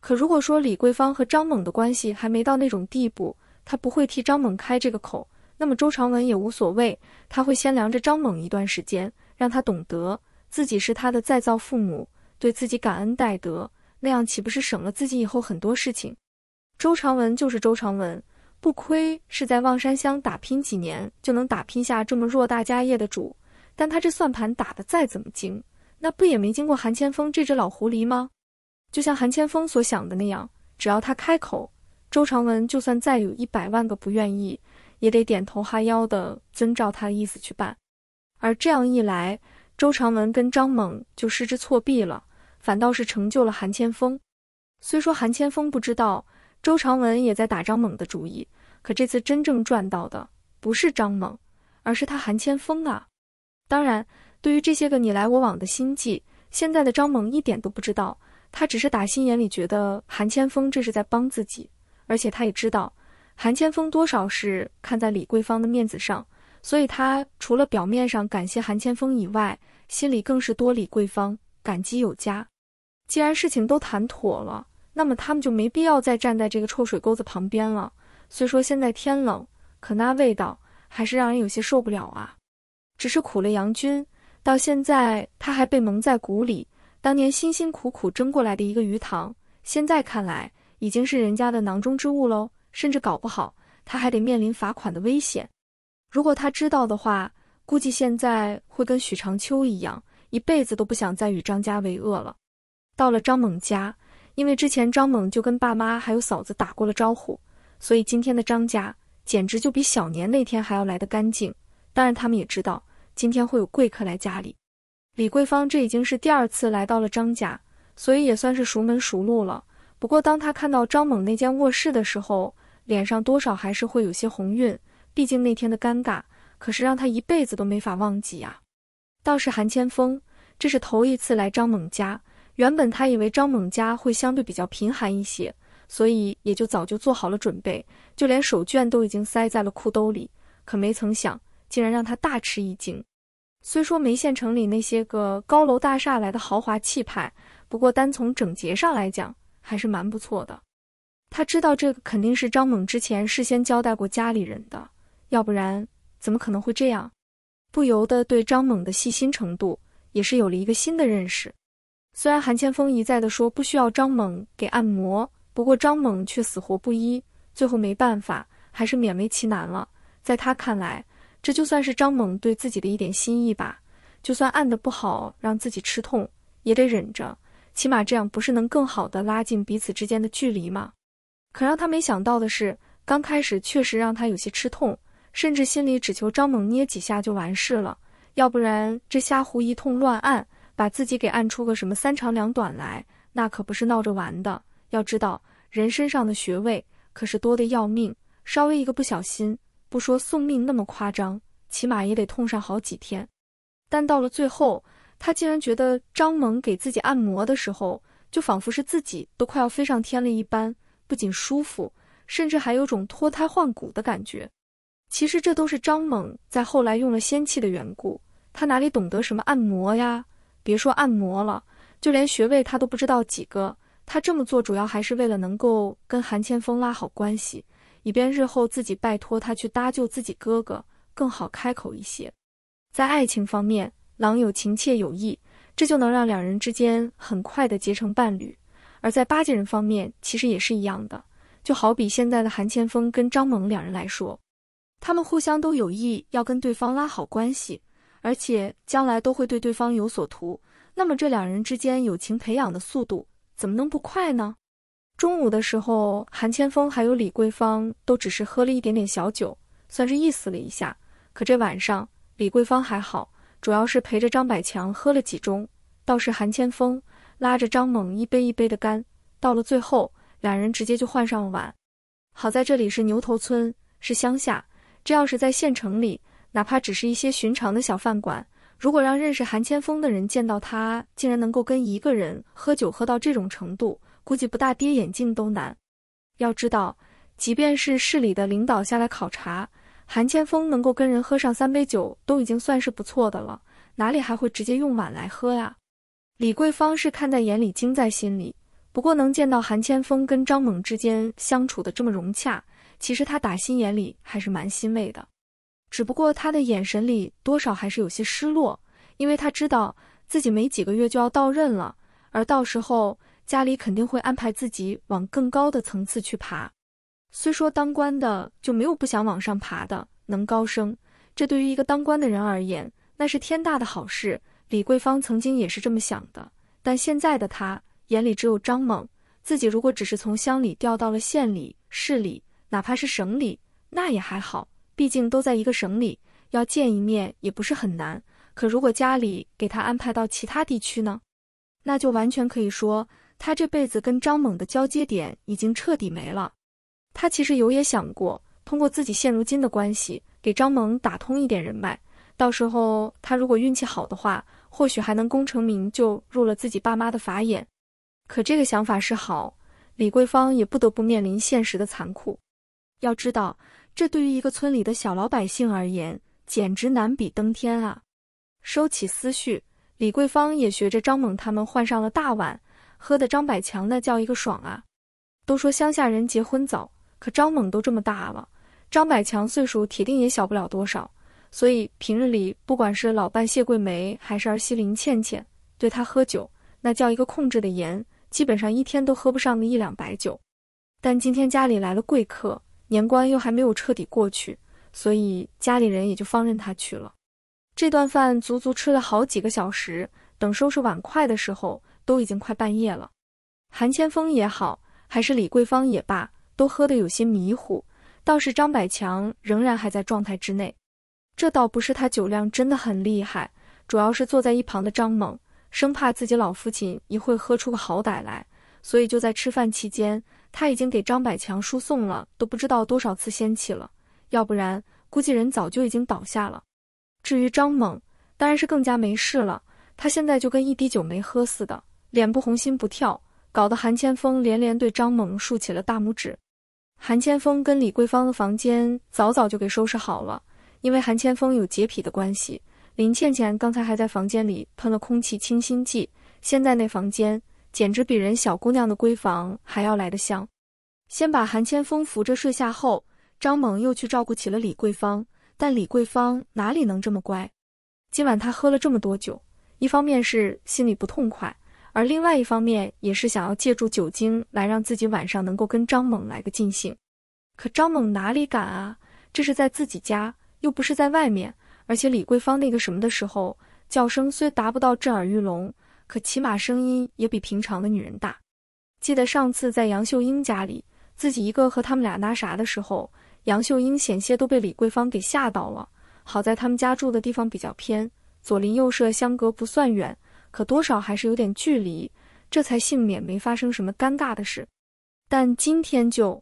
可如果说李桂芳和张猛的关系还没到那种地步，他不会替张猛开这个口，那么周长文也无所谓，他会先凉着张猛一段时间，让他懂得自己是他的再造父母，对自己感恩戴德。那样岂不是省了自己以后很多事情？周长文就是周长文，不亏是在望山乡打拼几年就能打拼下这么偌大家业的主。但他这算盘打得再怎么精，那不也没经过韩千峰这只老狐狸吗？就像韩千峰所想的那样，只要他开口，周长文就算再有一百万个不愿意，也得点头哈腰的遵照他的意思去办。而这样一来，周长文跟张猛就失之错臂了。反倒是成就了韩千峰。虽说韩千峰不知道周长文也在打张猛的主意，可这次真正赚到的不是张猛，而是他韩千峰啊！当然，对于这些个你来我往的心计，现在的张猛一点都不知道。他只是打心眼里觉得韩千峰这是在帮自己，而且他也知道韩千峰多少是看在李桂芳的面子上，所以他除了表面上感谢韩千峰以外，心里更是多李桂芳感激有加。既然事情都谈妥了，那么他们就没必要再站在这个臭水沟子旁边了。虽说现在天冷，可那味道还是让人有些受不了啊。只是苦了杨军，到现在他还被蒙在鼓里。当年辛辛苦苦争过来的一个鱼塘，现在看来已经是人家的囊中之物喽。甚至搞不好他还得面临罚款的危险。如果他知道的话，估计现在会跟许长秋一样，一辈子都不想再与张家为恶了。到了张猛家，因为之前张猛就跟爸妈还有嫂子打过了招呼，所以今天的张家简直就比小年那天还要来得干净。当然，他们也知道今天会有贵客来家里。李桂芳这已经是第二次来到了张家，所以也算是熟门熟路了。不过，当他看到张猛那间卧室的时候，脸上多少还是会有些红晕，毕竟那天的尴尬可是让他一辈子都没法忘记啊。倒是韩千峰，这是头一次来张猛家。原本他以为张猛家会相对比较贫寒一些，所以也就早就做好了准备，就连手绢都已经塞在了裤兜里。可没曾想，竟然让他大吃一惊。虽说没县城里那些个高楼大厦来的豪华气派，不过单从整洁上来讲，还是蛮不错的。他知道这个肯定是张猛之前事先交代过家里人的，要不然怎么可能会这样？不由得对张猛的细心程度也是有了一个新的认识。虽然韩千峰一再的说不需要张猛给按摩，不过张猛却死活不依，最后没办法，还是勉为其难了。在他看来，这就算是张猛对自己的一点心意吧。就算按的不好，让自己吃痛，也得忍着，起码这样不是能更好的拉近彼此之间的距离吗？可让他没想到的是，刚开始确实让他有些吃痛，甚至心里只求张猛捏几下就完事了，要不然这瞎胡一通乱按。把自己给按出个什么三长两短来，那可不是闹着玩的。要知道，人身上的穴位可是多得要命，稍微一个不小心，不说送命那么夸张，起码也得痛上好几天。但到了最后，他竟然觉得张猛给自己按摩的时候，就仿佛是自己都快要飞上天了一般，不仅舒服，甚至还有种脱胎换骨的感觉。其实这都是张猛在后来用了仙气的缘故，他哪里懂得什么按摩呀？别说按摩了，就连穴位他都不知道几个。他这么做主要还是为了能够跟韩千峰拉好关系，以便日后自己拜托他去搭救自己哥哥，更好开口一些。在爱情方面，郎有情妾有意，这就能让两人之间很快的结成伴侣；而在巴结人方面，其实也是一样的。就好比现在的韩千峰跟张萌两人来说，他们互相都有意要跟对方拉好关系。而且将来都会对对方有所图，那么这两人之间友情培养的速度怎么能不快呢？中午的时候，韩千峰还有李桂芳都只是喝了一点点小酒，算是意思了一下。可这晚上，李桂芳还好，主要是陪着张百强喝了几盅。倒是韩千峰拉着张猛一杯一杯的干，到了最后，两人直接就换上了碗。好在这里是牛头村，是乡下，这要是在县城里。哪怕只是一些寻常的小饭馆，如果让认识韩千峰的人见到他，竟然能够跟一个人喝酒喝到这种程度，估计不大跌眼镜都难。要知道，即便是市里的领导下来考察，韩千峰能够跟人喝上三杯酒都已经算是不错的了，哪里还会直接用碗来喝呀？李桂芳是看在眼里，惊在心里。不过能见到韩千峰跟张猛之间相处的这么融洽，其实他打心眼里还是蛮欣慰的。只不过他的眼神里多少还是有些失落，因为他知道自己没几个月就要到任了，而到时候家里肯定会安排自己往更高的层次去爬。虽说当官的就没有不想往上爬的，能高升，这对于一个当官的人而言，那是天大的好事。李桂芳曾经也是这么想的，但现在的他眼里只有张猛。自己如果只是从乡里调到了县里、市里，哪怕是省里，那也还好。毕竟都在一个省里，要见一面也不是很难。可如果家里给他安排到其他地区呢？那就完全可以说他这辈子跟张猛的交接点已经彻底没了。他其实有也想过，通过自己现如今的关系，给张猛打通一点人脉，到时候他如果运气好的话，或许还能功成名就，入了自己爸妈的法眼。可这个想法是好，李桂芳也不得不面临现实的残酷。要知道。这对于一个村里的小老百姓而言，简直难比登天啊！收起思绪，李桂芳也学着张猛他们换上了大碗，喝的张百强那叫一个爽啊！都说乡下人结婚早，可张猛都这么大了，张百强岁数铁定也小不了多少，所以平日里不管是老伴谢桂梅还是儿媳林倩倩，对他喝酒那叫一个控制的严，基本上一天都喝不上个一两白酒。但今天家里来了贵客。年关又还没有彻底过去，所以家里人也就放任他去了。这顿饭足足吃了好几个小时，等收拾碗筷的时候，都已经快半夜了。韩千峰也好，还是李桂芳也罢，都喝得有些迷糊。倒是张百强仍然还在状态之内。这倒不是他酒量真的很厉害，主要是坐在一旁的张猛生怕自己老父亲一会喝出个好歹来，所以就在吃饭期间。他已经给张百强输送了都不知道多少次仙气了，要不然估计人早就已经倒下了。至于张猛，当然是更加没事了。他现在就跟一滴酒没喝似的，脸不红心不跳，搞得韩千峰连连对张猛竖起了大拇指。韩千峰跟李桂芳的房间早早就给收拾好了，因为韩千峰有洁癖的关系。林倩倩刚才还在房间里喷了空气清新剂，现在那房间。简直比人小姑娘的闺房还要来得香。先把韩千峰扶着睡下后，张猛又去照顾起了李桂芳。但李桂芳哪里能这么乖？今晚他喝了这么多酒，一方面是心里不痛快，而另外一方面也是想要借助酒精来让自己晚上能够跟张猛来个尽兴。可张猛哪里敢啊？这是在自己家，又不是在外面。而且李桂芳那个什么的时候，叫声虽达不到震耳欲聋。可起码声音也比平常的女人大。记得上次在杨秀英家里，自己一个和他们俩那啥的时候，杨秀英险些都被李桂芳给吓到了。好在他们家住的地方比较偏，左邻右舍相隔不算远，可多少还是有点距离，这才幸免没发生什么尴尬的事。但今天就……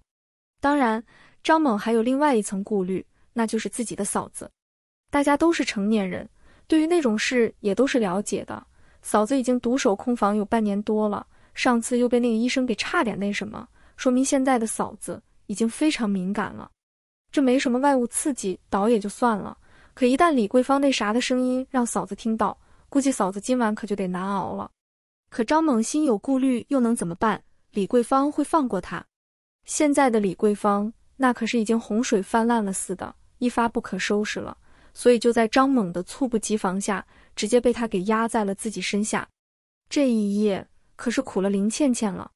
当然，张猛还有另外一层顾虑，那就是自己的嫂子。大家都是成年人，对于那种事也都是了解的。嫂子已经独守空房有半年多了，上次又被那个医生给差点那什么，说明现在的嫂子已经非常敏感了。这没什么外物刺激倒也就算了，可一旦李桂芳那啥的声音让嫂子听到，估计嫂子今晚可就得难熬了。可张猛心有顾虑，又能怎么办？李桂芳会放过他？现在的李桂芳那可是已经洪水泛滥了似的，一发不可收拾了。所以就在张猛的猝不及防下，直接被他给压在了自己身下。这一夜可是苦了林倩倩了。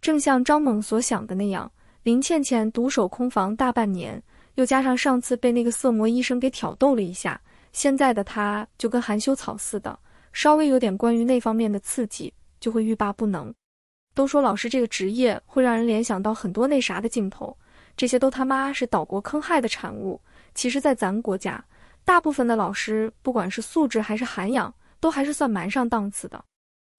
正像张猛所想的那样，林倩倩独守空房大半年，又加上上次被那个色魔医生给挑逗了一下，现在的她就跟含羞草似的，稍微有点关于那方面的刺激，就会欲罢不能。都说老师这个职业会让人联想到很多那啥的镜头，这些都他妈是岛国坑害的产物。其实，在咱国家。大部分的老师，不管是素质还是涵养，都还是算蛮上档次的。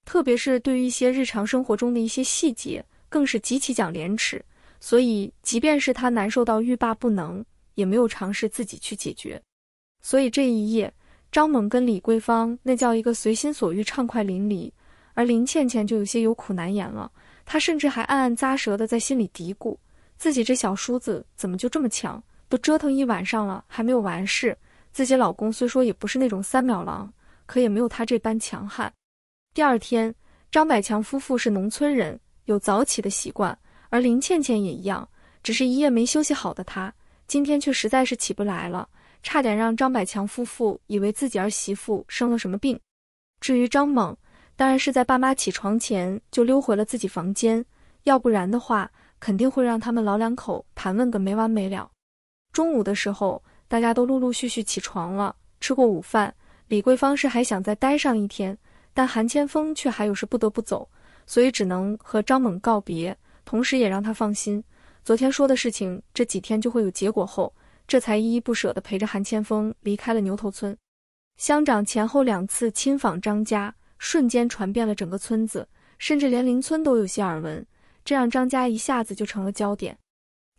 特别是对于一些日常生活中的一些细节，更是极其讲廉耻。所以，即便是他难受到欲罢不能，也没有尝试自己去解决。所以这一夜，张猛跟李桂芳那叫一个随心所欲、畅快淋漓，而林倩倩就有些有苦难言了。她甚至还暗暗咂舌的在心里嘀咕：自己这小叔子怎么就这么强？都折腾一晚上了，还没有完事。自己老公虽说也不是那种三秒郎，可也没有他这般强悍。第二天，张百强夫妇是农村人，有早起的习惯，而林倩倩也一样，只是一夜没休息好的她，今天却实在是起不来了，差点让张百强夫妇以为自己儿媳妇生了什么病。至于张猛，当然是在爸妈起床前就溜回了自己房间，要不然的话，肯定会让他们老两口盘问个没完没了。中午的时候。大家都陆陆续续起床了，吃过午饭，李桂芳是还想再待上一天，但韩千峰却还有事不得不走，所以只能和张猛告别，同时也让他放心，昨天说的事情这几天就会有结果。后，这才依依不舍地陪着韩千峰离开了牛头村。乡长前后两次亲访张家，瞬间传遍了整个村子，甚至连邻村都有些耳闻，这让张家一下子就成了焦点。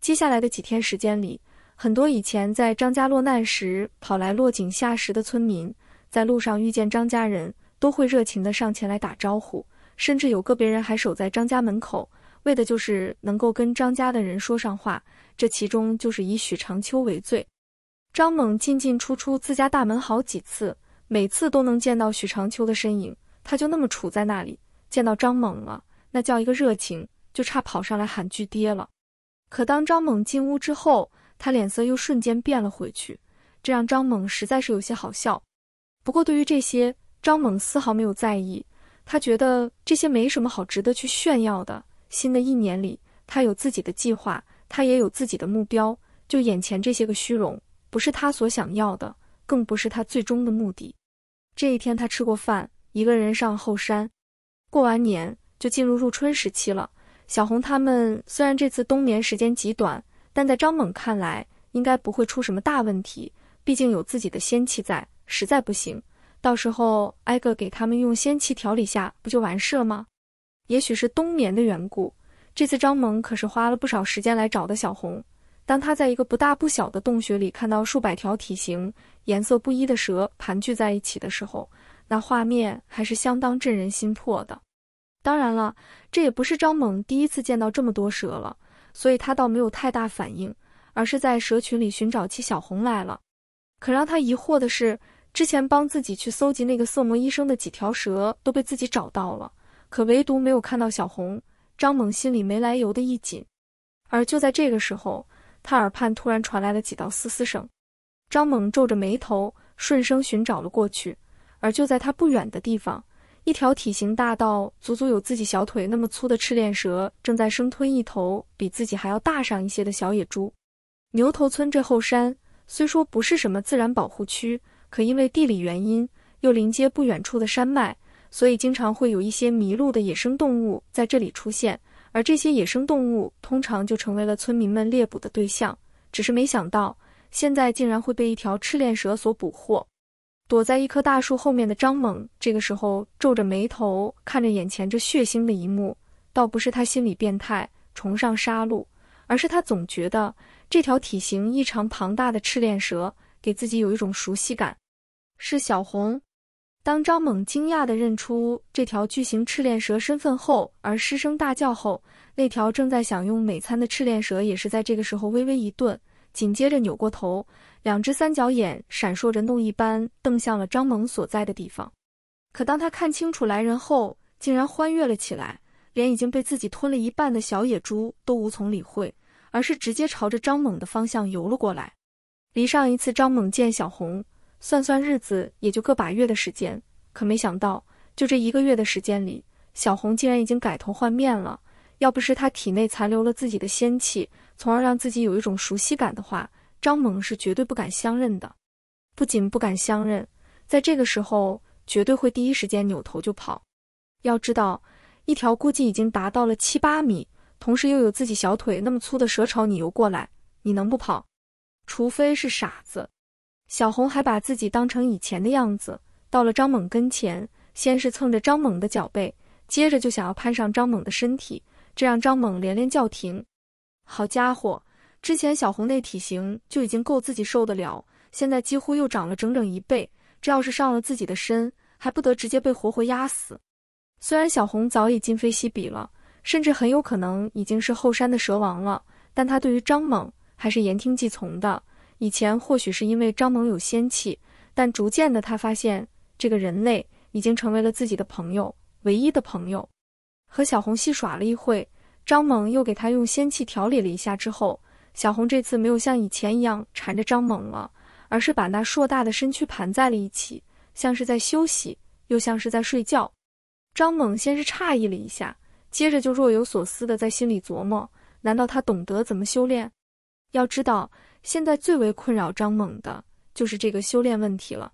接下来的几天时间里。很多以前在张家落难时跑来落井下石的村民，在路上遇见张家人都会热情地上前来打招呼，甚至有个别人还守在张家门口，为的就是能够跟张家的人说上话。这其中就是以许长秋为最。张猛进进出出自家大门好几次，每次都能见到许长秋的身影，他就那么杵在那里，见到张猛了，那叫一个热情，就差跑上来喊句爹了。可当张猛进屋之后，他脸色又瞬间变了回去，这让张猛实在是有些好笑。不过对于这些，张猛丝毫没有在意。他觉得这些没什么好值得去炫耀的。新的一年里，他有自己的计划，他也有自己的目标。就眼前这些个虚荣，不是他所想要的，更不是他最终的目的。这一天，他吃过饭，一个人上后山。过完年就进入入春时期了。小红他们虽然这次冬眠时间极短。但在张猛看来，应该不会出什么大问题，毕竟有自己的仙气在。实在不行，到时候挨个给他们用仙气调理下，不就完事了吗？也许是冬眠的缘故，这次张猛可是花了不少时间来找的小红。当他在一个不大不小的洞穴里看到数百条体型、颜色不一的蛇盘踞在一起的时候，那画面还是相当震人心魄的。当然了，这也不是张猛第一次见到这么多蛇了。所以他倒没有太大反应，而是在蛇群里寻找起小红来了。可让他疑惑的是，之前帮自己去搜集那个色魔医生的几条蛇都被自己找到了，可唯独没有看到小红。张猛心里没来由的一紧。而就在这个时候，他耳畔突然传来了几道嘶嘶声。张猛皱着眉头，顺声寻找了过去。而就在他不远的地方。一条体型大到足足有自己小腿那么粗的赤链蛇，正在生吞一头比自己还要大上一些的小野猪。牛头村这后山虽说不是什么自然保护区，可因为地理原因又临接不远处的山脉，所以经常会有一些迷路的野生动物在这里出现，而这些野生动物通常就成为了村民们猎捕的对象。只是没想到，现在竟然会被一条赤链蛇所捕获。躲在一棵大树后面的张猛，这个时候皱着眉头看着眼前这血腥的一幕，倒不是他心理变态崇尚杀戮，而是他总觉得这条体型异常庞大的赤练蛇给自己有一种熟悉感。是小红。当张猛惊讶地认出这条巨型赤练蛇身份后而失声大叫后，那条正在享用美餐的赤练蛇也是在这个时候微微一顿。紧接着扭过头，两只三角眼闪烁着怒意般瞪向了张猛所在的地方。可当他看清楚来人后，竟然欢跃了起来，连已经被自己吞了一半的小野猪都无从理会，而是直接朝着张猛的方向游了过来。离上一次张猛见小红，算算日子也就个把月的时间，可没想到，就这一个月的时间里，小红竟然已经改头换面了。要不是他体内残留了自己的仙气，从而让自己有一种熟悉感的话，张猛是绝对不敢相认的。不仅不敢相认，在这个时候绝对会第一时间扭头就跑。要知道，一条估计已经达到了七八米，同时又有自己小腿那么粗的蛇朝你游过来，你能不跑？除非是傻子。小红还把自己当成以前的样子，到了张猛跟前，先是蹭着张猛的脚背，接着就想要攀上张猛的身体，这让张猛连连叫停。好家伙，之前小红那体型就已经够自己受得了，现在几乎又长了整整一倍，这要是上了自己的身，还不得直接被活活压死？虽然小红早已今非昔比了，甚至很有可能已经是后山的蛇王了，但她对于张猛还是言听计从的。以前或许是因为张猛有仙气，但逐渐的他发现这个人类已经成为了自己的朋友，唯一的朋友。和小红戏耍了一会。张猛又给他用仙气调理了一下之后，小红这次没有像以前一样缠着张猛了，而是把那硕大的身躯盘在了一起，像是在休息，又像是在睡觉。张猛先是诧异了一下，接着就若有所思的在心里琢磨：难道他懂得怎么修炼？要知道，现在最为困扰张猛的就是这个修炼问题了。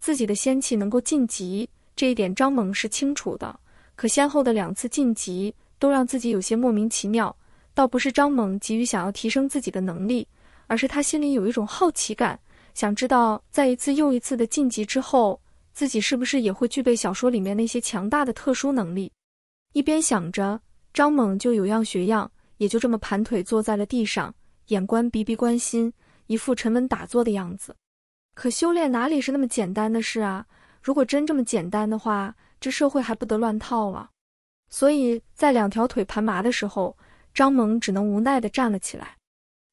自己的仙气能够晋级这一点，张猛是清楚的，可先后的两次晋级。都让自己有些莫名其妙，倒不是张猛急于想要提升自己的能力，而是他心里有一种好奇感，想知道在一次又一次的晋级之后，自己是不是也会具备小说里面那些强大的特殊能力。一边想着，张猛就有样学样，也就这么盘腿坐在了地上，眼观鼻，鼻观心，一副沉稳打坐的样子。可修炼哪里是那么简单的事啊？如果真这么简单的话，这社会还不得乱套了？所以在两条腿盘麻的时候，张猛只能无奈地站了起来。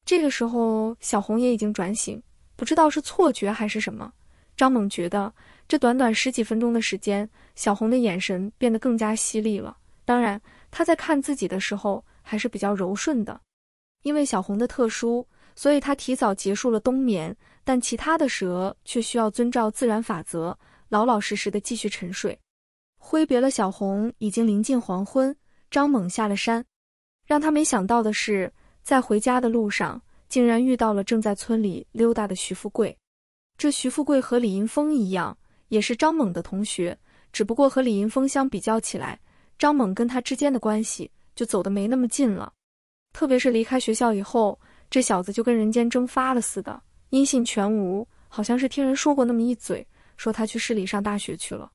这个时候，小红也已经转醒，不知道是错觉还是什么。张猛觉得，这短短十几分钟的时间，小红的眼神变得更加犀利了。当然，他在看自己的时候还是比较柔顺的。因为小红的特殊，所以他提早结束了冬眠，但其他的蛇却需要遵照自然法则，老老实实地继续沉睡。挥别了小红，已经临近黄昏，张猛下了山。让他没想到的是，在回家的路上，竟然遇到了正在村里溜达的徐富贵。这徐富贵和李银峰一样，也是张猛的同学，只不过和李银峰相比较起来，张猛跟他之间的关系就走得没那么近了。特别是离开学校以后，这小子就跟人间蒸发了似的，音信全无。好像是听人说过那么一嘴，说他去市里上大学去了。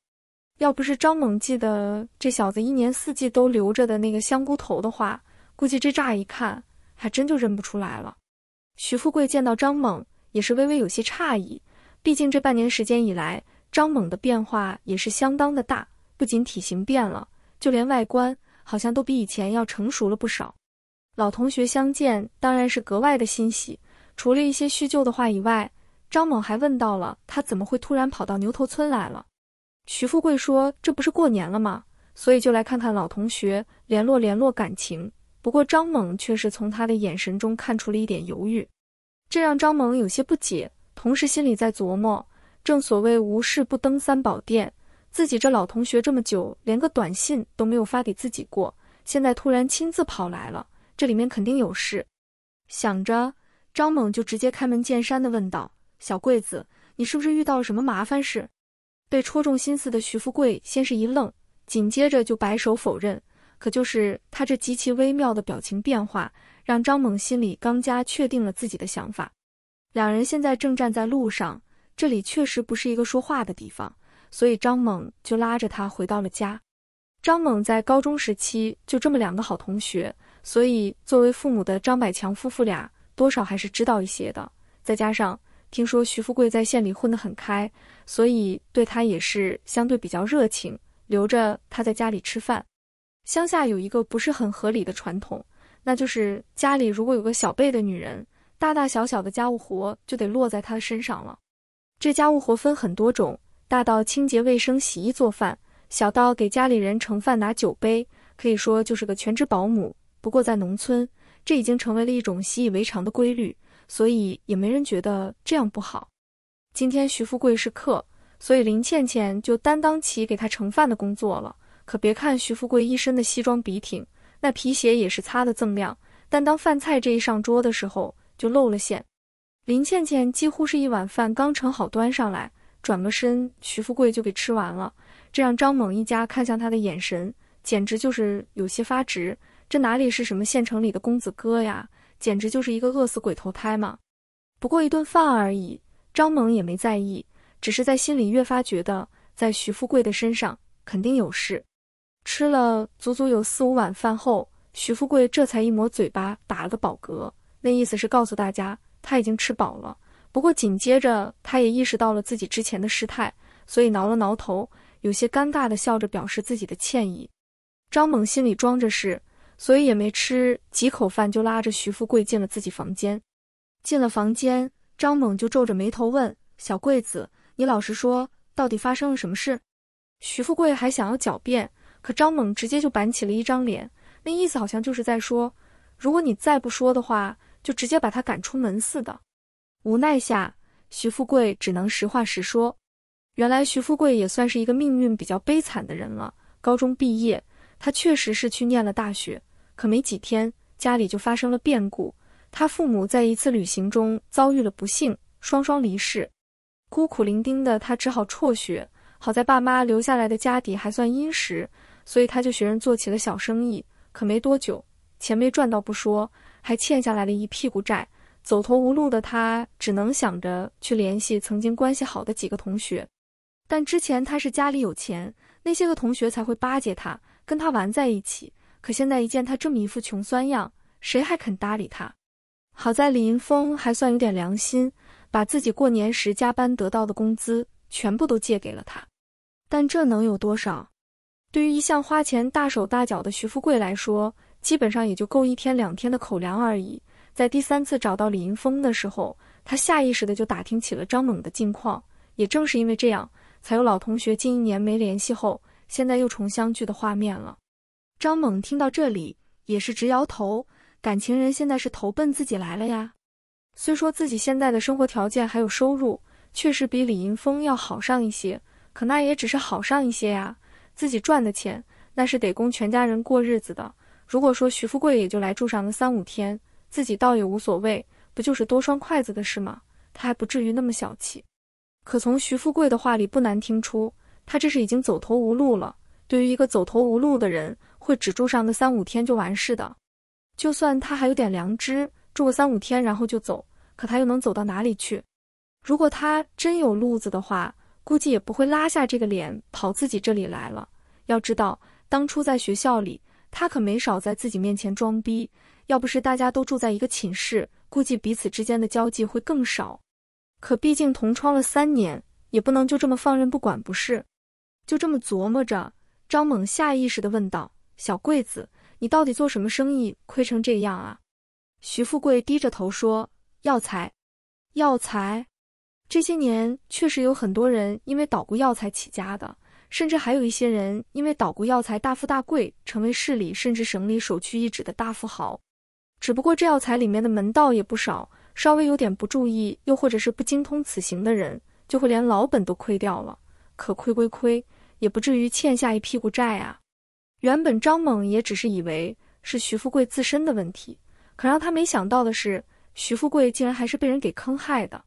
要不是张猛记得这小子一年四季都留着的那个香菇头的话，估计这乍一看还真就认不出来了。徐富贵见到张猛也是微微有些诧异，毕竟这半年时间以来，张猛的变化也是相当的大，不仅体型变了，就连外观好像都比以前要成熟了不少。老同学相见当然是格外的欣喜，除了一些叙旧的话以外，张猛还问到了他怎么会突然跑到牛头村来了。徐富贵说：“这不是过年了吗？所以就来看看老同学，联络联络感情。”不过张猛却是从他的眼神中看出了一点犹豫，这让张猛有些不解，同时心里在琢磨：正所谓无事不登三宝殿，自己这老同学这么久连个短信都没有发给自己过，现在突然亲自跑来了，这里面肯定有事。想着，张猛就直接开门见山地问道：“小桂子，你是不是遇到了什么麻烦事？”被戳中心思的徐富贵先是一愣，紧接着就摆手否认。可就是他这极其微妙的表情变化，让张猛心里更加确定了自己的想法。两人现在正站在路上，这里确实不是一个说话的地方，所以张猛就拉着他回到了家。张猛在高中时期就这么两个好同学，所以作为父母的张百强夫妇俩多少还是知道一些的，再加上。听说徐富贵在县里混得很开，所以对他也是相对比较热情，留着他在家里吃饭。乡下有一个不是很合理的传统，那就是家里如果有个小辈的女人，大大小小的家务活就得落在她的身上了。这家务活分很多种，大到清洁卫生、洗衣做饭，小到给家里人盛饭、拿酒杯，可以说就是个全职保姆。不过在农村，这已经成为了一种习以为常的规律。所以也没人觉得这样不好。今天徐富贵是客，所以林倩倩就担当起给他盛饭的工作了。可别看徐富贵一身的西装笔挺，那皮鞋也是擦得锃亮，但当饭菜这一上桌的时候，就露了馅。林倩倩几乎是一碗饭刚盛好端上来，转个身，徐富贵就给吃完了。这让张猛一家看向他的眼神，简直就是有些发直。这哪里是什么县城里的公子哥呀？简直就是一个饿死鬼投胎嘛！不过一顿饭而已，张猛也没在意，只是在心里越发觉得在徐富贵的身上肯定有事。吃了足足有四五碗饭后，徐富贵这才一抹嘴巴，打了个饱嗝，那意思是告诉大家他已经吃饱了。不过紧接着他也意识到了自己之前的失态，所以挠了挠头，有些尴尬地笑着表示自己的歉意。张猛心里装着事。所以也没吃几口饭，就拉着徐富贵进了自己房间。进了房间，张猛就皱着眉头问：“小贵子，你老实说，到底发生了什么事？”徐富贵还想要狡辩，可张猛直接就板起了一张脸，那意思好像就是在说，如果你再不说的话，就直接把他赶出门似的。无奈下，徐富贵只能实话实说。原来，徐富贵也算是一个命运比较悲惨的人了。高中毕业，他确实是去念了大学。可没几天，家里就发生了变故，他父母在一次旅行中遭遇了不幸，双双离世。孤苦伶仃的他只好辍学。好在爸妈留下来的家底还算殷实，所以他就学人做起了小生意。可没多久，钱没赚到不说，还欠下来了一屁股债。走投无路的他，只能想着去联系曾经关系好的几个同学。但之前他是家里有钱，那些个同学才会巴结他，跟他玩在一起。可现在一见他这么一副穷酸样，谁还肯搭理他？好在李云峰还算有点良心，把自己过年时加班得到的工资全部都借给了他。但这能有多少？对于一向花钱大手大脚的徐富贵来说，基本上也就够一天两天的口粮而已。在第三次找到李云峰的时候，他下意识的就打听起了张猛的近况。也正是因为这样，才有老同学近一年没联系后，现在又重相聚的画面了。张猛听到这里也是直摇头，感情人现在是投奔自己来了呀。虽说自己现在的生活条件还有收入，确实比李银峰要好上一些，可那也只是好上一些呀。自己赚的钱那是得供全家人过日子的。如果说徐富贵也就来住上个三五天，自己倒也无所谓，不就是多双筷子的事吗？他还不至于那么小气。可从徐富贵的话里不难听出，他这是已经走投无路了。对于一个走投无路的人，会只住上个三五天就完事的。就算他还有点良知，住个三五天然后就走，可他又能走到哪里去？如果他真有路子的话，估计也不会拉下这个脸跑自己这里来了。要知道，当初在学校里，他可没少在自己面前装逼。要不是大家都住在一个寝室，估计彼此之间的交际会更少。可毕竟同窗了三年，也不能就这么放任不管，不是？就这么琢磨着，张猛下意识地问道。小贵子，你到底做什么生意亏成这样啊？徐富贵低着头说：“药材，药材。这些年确实有很多人因为捣鼓药材起家的，甚至还有一些人因为捣鼓药材大富大贵，成为市里甚至省里首屈一指的大富豪。只不过这药材里面的门道也不少，稍微有点不注意，又或者是不精通此行的人，就会连老本都亏掉了。可亏归亏，也不至于欠下一屁股债啊。”原本张猛也只是以为是徐富贵自身的问题，可让他没想到的是，徐富贵竟然还是被人给坑害的。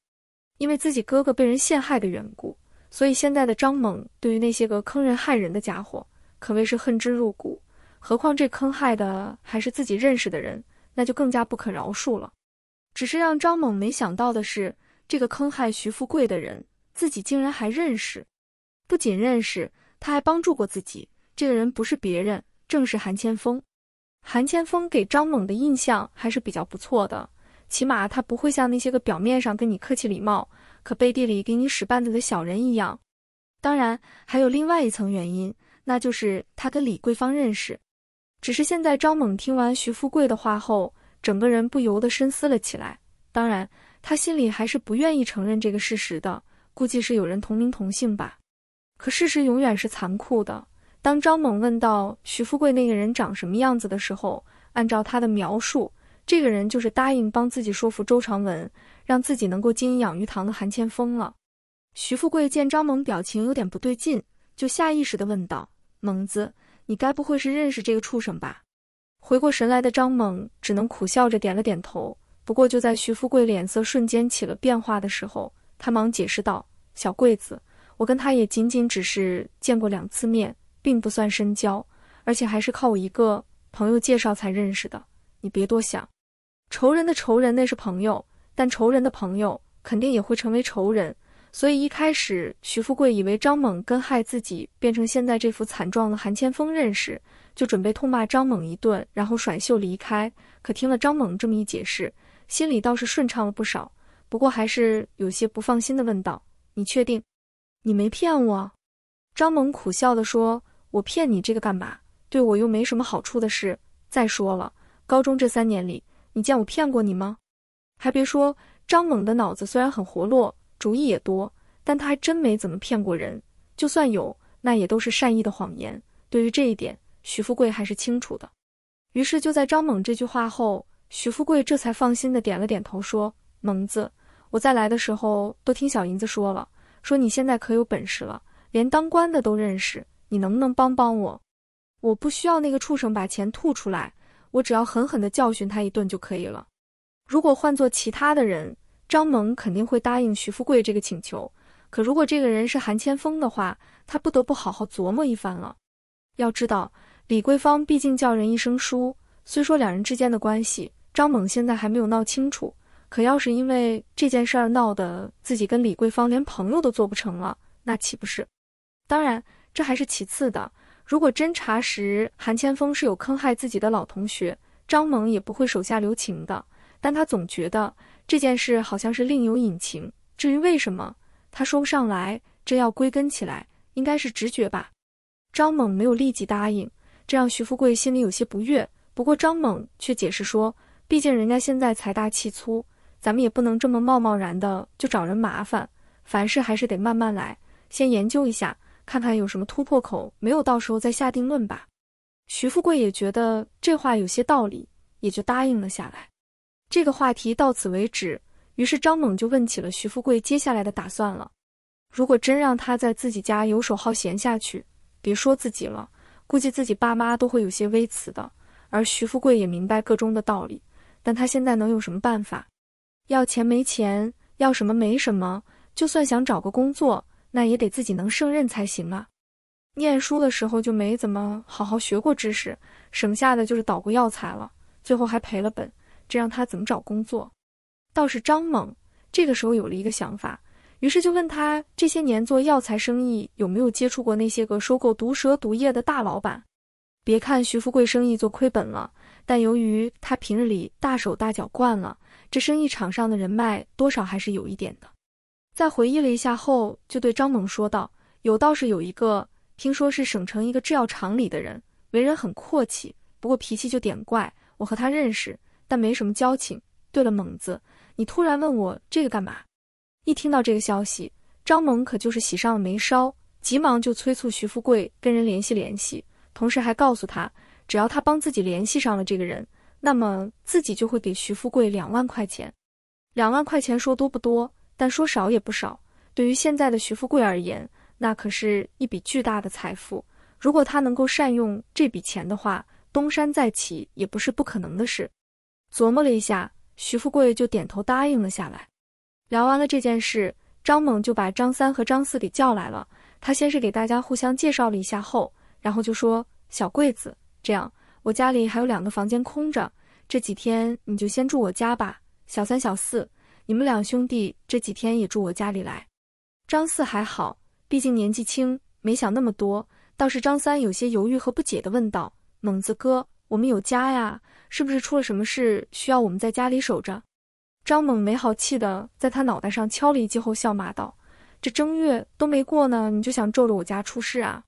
因为自己哥哥被人陷害的缘故，所以现在的张猛对于那些个坑人害人的家伙可谓是恨之入骨。何况这坑害的还是自己认识的人，那就更加不可饶恕了。只是让张猛没想到的是，这个坑害徐富贵的人，自己竟然还认识。不仅认识，他还帮助过自己。这个人不是别人，正是韩千峰。韩千峰给张猛的印象还是比较不错的，起码他不会像那些个表面上跟你客气礼貌，可背地里给你使绊子的小人一样。当然，还有另外一层原因，那就是他跟李桂芳认识。只是现在张猛听完徐富贵的话后，整个人不由得深思了起来。当然，他心里还是不愿意承认这个事实的，估计是有人同名同姓吧。可事实永远是残酷的。当张猛问到徐富贵那个人长什么样子的时候，按照他的描述，这个人就是答应帮自己说服周长文，让自己能够经营养鱼塘的韩千峰了。徐富贵见张猛表情有点不对劲，就下意识的问道：“猛子，你该不会是认识这个畜生吧？”回过神来的张猛只能苦笑着点了点头。不过就在徐富贵脸色瞬间起了变化的时候，他忙解释道：“小贵子，我跟他也仅仅只是见过两次面。”并不算深交，而且还是靠我一个朋友介绍才认识的。你别多想，仇人的仇人那是朋友，但仇人的朋友肯定也会成为仇人。所以一开始徐富贵以为张猛跟害自己变成现在这副惨状的韩千峰认识，就准备痛骂张猛一顿，然后甩袖离开。可听了张猛这么一解释，心里倒是顺畅了不少。不过还是有些不放心的问道：“你确定，你没骗我？”张猛苦笑的说。我骗你这个干嘛？对我又没什么好处的事。再说了，高中这三年里，你见我骗过你吗？还别说，张猛的脑子虽然很活络，主意也多，但他还真没怎么骗过人。就算有，那也都是善意的谎言。对于这一点，徐富贵还是清楚的。于是，就在张猛这句话后，徐富贵这才放心的点了点头，说：“猛子，我再来的时候都听小银子说了，说你现在可有本事了，连当官的都认识。”你能不能帮帮我？我不需要那个畜生把钱吐出来，我只要狠狠地教训他一顿就可以了。如果换做其他的人，张猛肯定会答应徐富贵这个请求。可如果这个人是韩千峰的话，他不得不好好琢磨一番了。要知道，李桂芳毕竟叫人一声叔，虽说两人之间的关系张猛现在还没有闹清楚，可要是因为这件事儿闹得自己跟李桂芳连朋友都做不成了，那岂不是？当然。这还是其次的，如果真查实韩千峰是有坑害自己的老同学，张猛也不会手下留情的。但他总觉得这件事好像是另有隐情，至于为什么，他说不上来。这要归根起来，应该是直觉吧。张猛没有立即答应，这让徐富贵心里有些不悦。不过张猛却解释说，毕竟人家现在财大气粗，咱们也不能这么贸贸然的就找人麻烦，凡事还是得慢慢来，先研究一下。看看有什么突破口没有，到时候再下定论吧。徐富贵也觉得这话有些道理，也就答应了下来。这个话题到此为止。于是张猛就问起了徐富贵接下来的打算了。如果真让他在自己家游手好闲下去，别说自己了，估计自己爸妈都会有些微词的。而徐富贵也明白个中的道理，但他现在能有什么办法？要钱没钱，要什么没什么。就算想找个工作。那也得自己能胜任才行啊！念书的时候就没怎么好好学过知识，省下的就是倒过药材了，最后还赔了本，这让他怎么找工作？倒是张猛这个时候有了一个想法，于是就问他这些年做药材生意有没有接触过那些个收购毒蛇毒液的大老板。别看徐富贵生意做亏本了，但由于他平日里大手大脚惯了，这生意场上的人脉多少还是有一点的。在回忆了一下后，就对张猛说道：“有道是有一个，听说是省城一个制药厂里的人，为人很阔气，不过脾气就点怪。我和他认识，但没什么交情。对了，猛子，你突然问我这个干嘛？”一听到这个消息，张猛可就是喜上了眉梢，急忙就催促徐富贵跟人联系联系，同时还告诉他，只要他帮自己联系上了这个人，那么自己就会给徐富贵两万块钱。两万块钱说多不多。但说少也不少，对于现在的徐富贵而言，那可是一笔巨大的财富。如果他能够善用这笔钱的话，东山再起也不是不可能的事。琢磨了一下，徐富贵就点头答应了下来。聊完了这件事，张猛就把张三和张四给叫来了。他先是给大家互相介绍了一下，后，然后就说：“小贵子，这样，我家里还有两个房间空着，这几天你就先住我家吧。”小三、小四。你们两兄弟这几天也住我家里来。张四还好，毕竟年纪轻，没想那么多。倒是张三有些犹豫和不解地问道：“猛子哥，我们有家呀，是不是出了什么事需要我们在家里守着？”张猛没好气的在他脑袋上敲了一记后笑骂道：“这正月都没过呢，你就想咒着我家出事啊？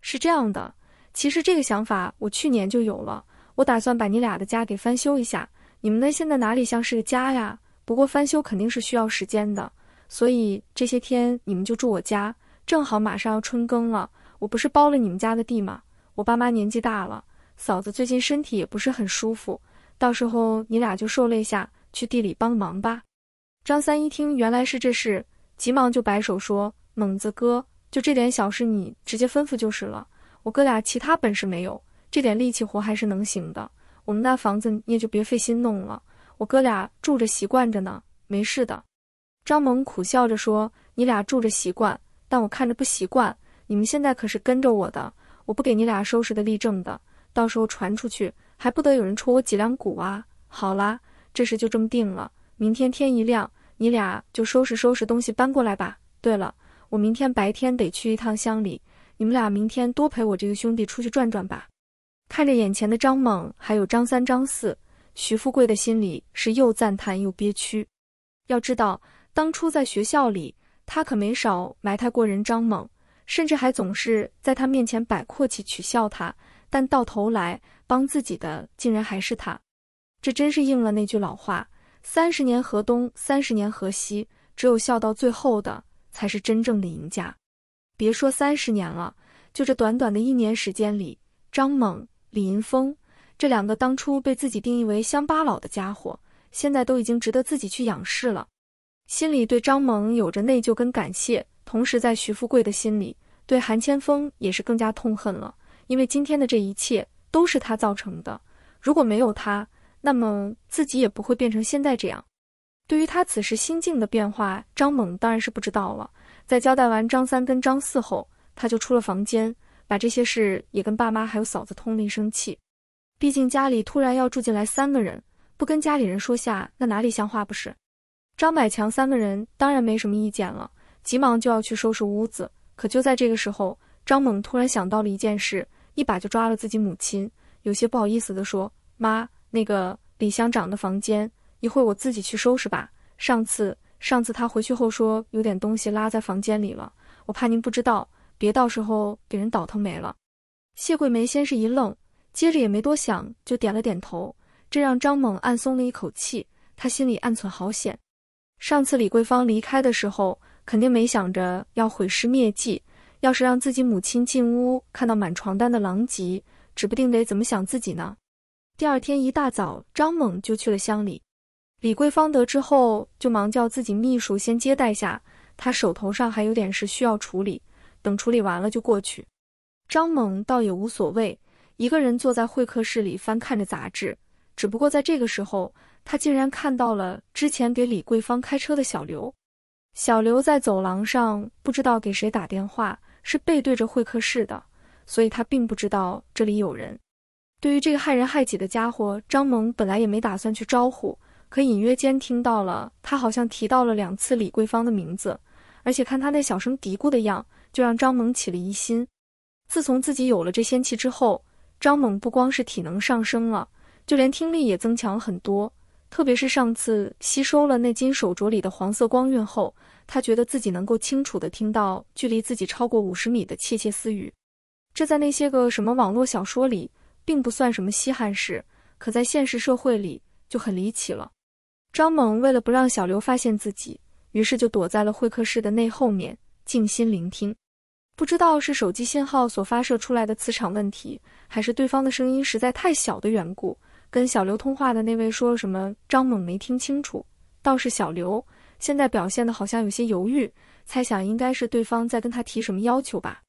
是这样的，其实这个想法我去年就有了，我打算把你俩的家给翻修一下。你们那现在哪里像是个家呀？”不过翻修肯定是需要时间的，所以这些天你们就住我家，正好马上要春耕了。我不是包了你们家的地吗？我爸妈年纪大了，嫂子最近身体也不是很舒服，到时候你俩就受累下去地里帮忙吧。张三一听原来是这事，急忙就摆手说：“猛子哥，就这点小事你直接吩咐就是了。我哥俩其他本事没有，这点力气活还是能行的。我们那房子你也就别费心弄了。”我哥俩住着习惯着呢，没事的。张猛苦笑着说：“你俩住着习惯，但我看着不习惯。你们现在可是跟着我的，我不给你俩收拾的立正的，到时候传出去，还不得有人戳我脊梁骨啊？好啦，这事就这么定了。明天天一亮，你俩就收拾收拾东西搬过来吧。对了，我明天白天得去一趟乡里，你们俩明天多陪我这个兄弟出去转转吧。”看着眼前的张猛还有张三、张四。徐富贵的心里是又赞叹又憋屈。要知道，当初在学校里，他可没少埋汰过人张猛，甚至还总是在他面前摆阔气取笑他。但到头来，帮自己的竟然还是他，这真是应了那句老话：“三十年河东，三十年河西，只有笑到最后的才是真正的赢家。”别说三十年了，就这短短的一年时间里，张猛、李银峰。这两个当初被自己定义为乡巴佬的家伙，现在都已经值得自己去仰视了。心里对张猛有着内疚跟感谢，同时在徐富贵的心里，对韩千峰也是更加痛恨了，因为今天的这一切都是他造成的。如果没有他，那么自己也不会变成现在这样。对于他此时心境的变化，张猛当然是不知道了。在交代完张三跟张四后，他就出了房间，把这些事也跟爸妈还有嫂子通了一声气。毕竟家里突然要住进来三个人，不跟家里人说下，那哪里像话不是？张百强三个人当然没什么意见了，急忙就要去收拾屋子。可就在这个时候，张猛突然想到了一件事，一把就抓了自己母亲，有些不好意思地说：“妈，那个李乡长的房间，一会我自己去收拾吧。上次，上次他回去后说有点东西拉在房间里了，我怕您不知道，别到时候给人倒腾没了。”谢桂梅先是一愣。接着也没多想，就点了点头，这让张猛暗松了一口气。他心里暗存好险，上次李桂芳离开的时候，肯定没想着要毁尸灭迹。要是让自己母亲进屋看到满床单的狼藉，指不定得怎么想自己呢。第二天一大早，张猛就去了乡里。李桂芳得知后，就忙叫自己秘书先接待下，他手头上还有点事需要处理，等处理完了就过去。张猛倒也无所谓。一个人坐在会客室里翻看着杂志，只不过在这个时候，他竟然看到了之前给李桂芳开车的小刘。小刘在走廊上不知道给谁打电话，是背对着会客室的，所以他并不知道这里有人。对于这个害人害己的家伙，张萌本来也没打算去招呼，可隐约间听到了他好像提到了两次李桂芳的名字，而且看他那小声嘀咕的样，就让张萌起了疑心。自从自己有了这仙气之后，张猛不光是体能上升了，就连听力也增强了很多。特别是上次吸收了那金手镯里的黄色光晕后，他觉得自己能够清楚地听到距离自己超过五十米的窃窃私语。这在那些个什么网络小说里，并不算什么稀罕事，可在现实社会里就很离奇了。张猛为了不让小刘发现自己，于是就躲在了会客室的内后面，静心聆听。不知道是手机信号所发射出来的磁场问题，还是对方的声音实在太小的缘故。跟小刘通话的那位说什么，张猛没听清楚。倒是小刘现在表现的好像有些犹豫，猜想应该是对方在跟他提什么要求吧。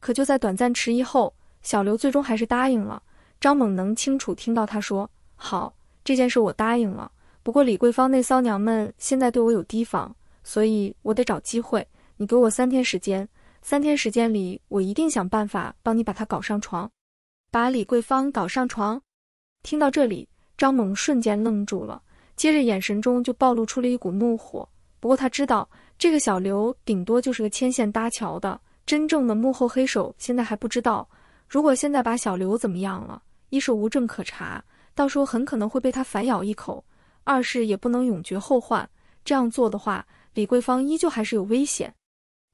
可就在短暂迟疑后，小刘最终还是答应了。张猛能清楚听到他说：“好，这件事我答应了。不过李桂芳那骚娘们现在对我有提防，所以我得找机会。你给我三天时间。”三天时间里，我一定想办法帮你把他搞上床，把李桂芳搞上床。听到这里，张猛瞬间愣住了，接着眼神中就暴露出了一股怒火。不过他知道，这个小刘顶多就是个牵线搭桥的，真正的幕后黑手现在还不知道。如果现在把小刘怎么样了，一是无证可查，到时候很可能会被他反咬一口；二是也不能永绝后患。这样做的话，李桂芳依旧还是有危险。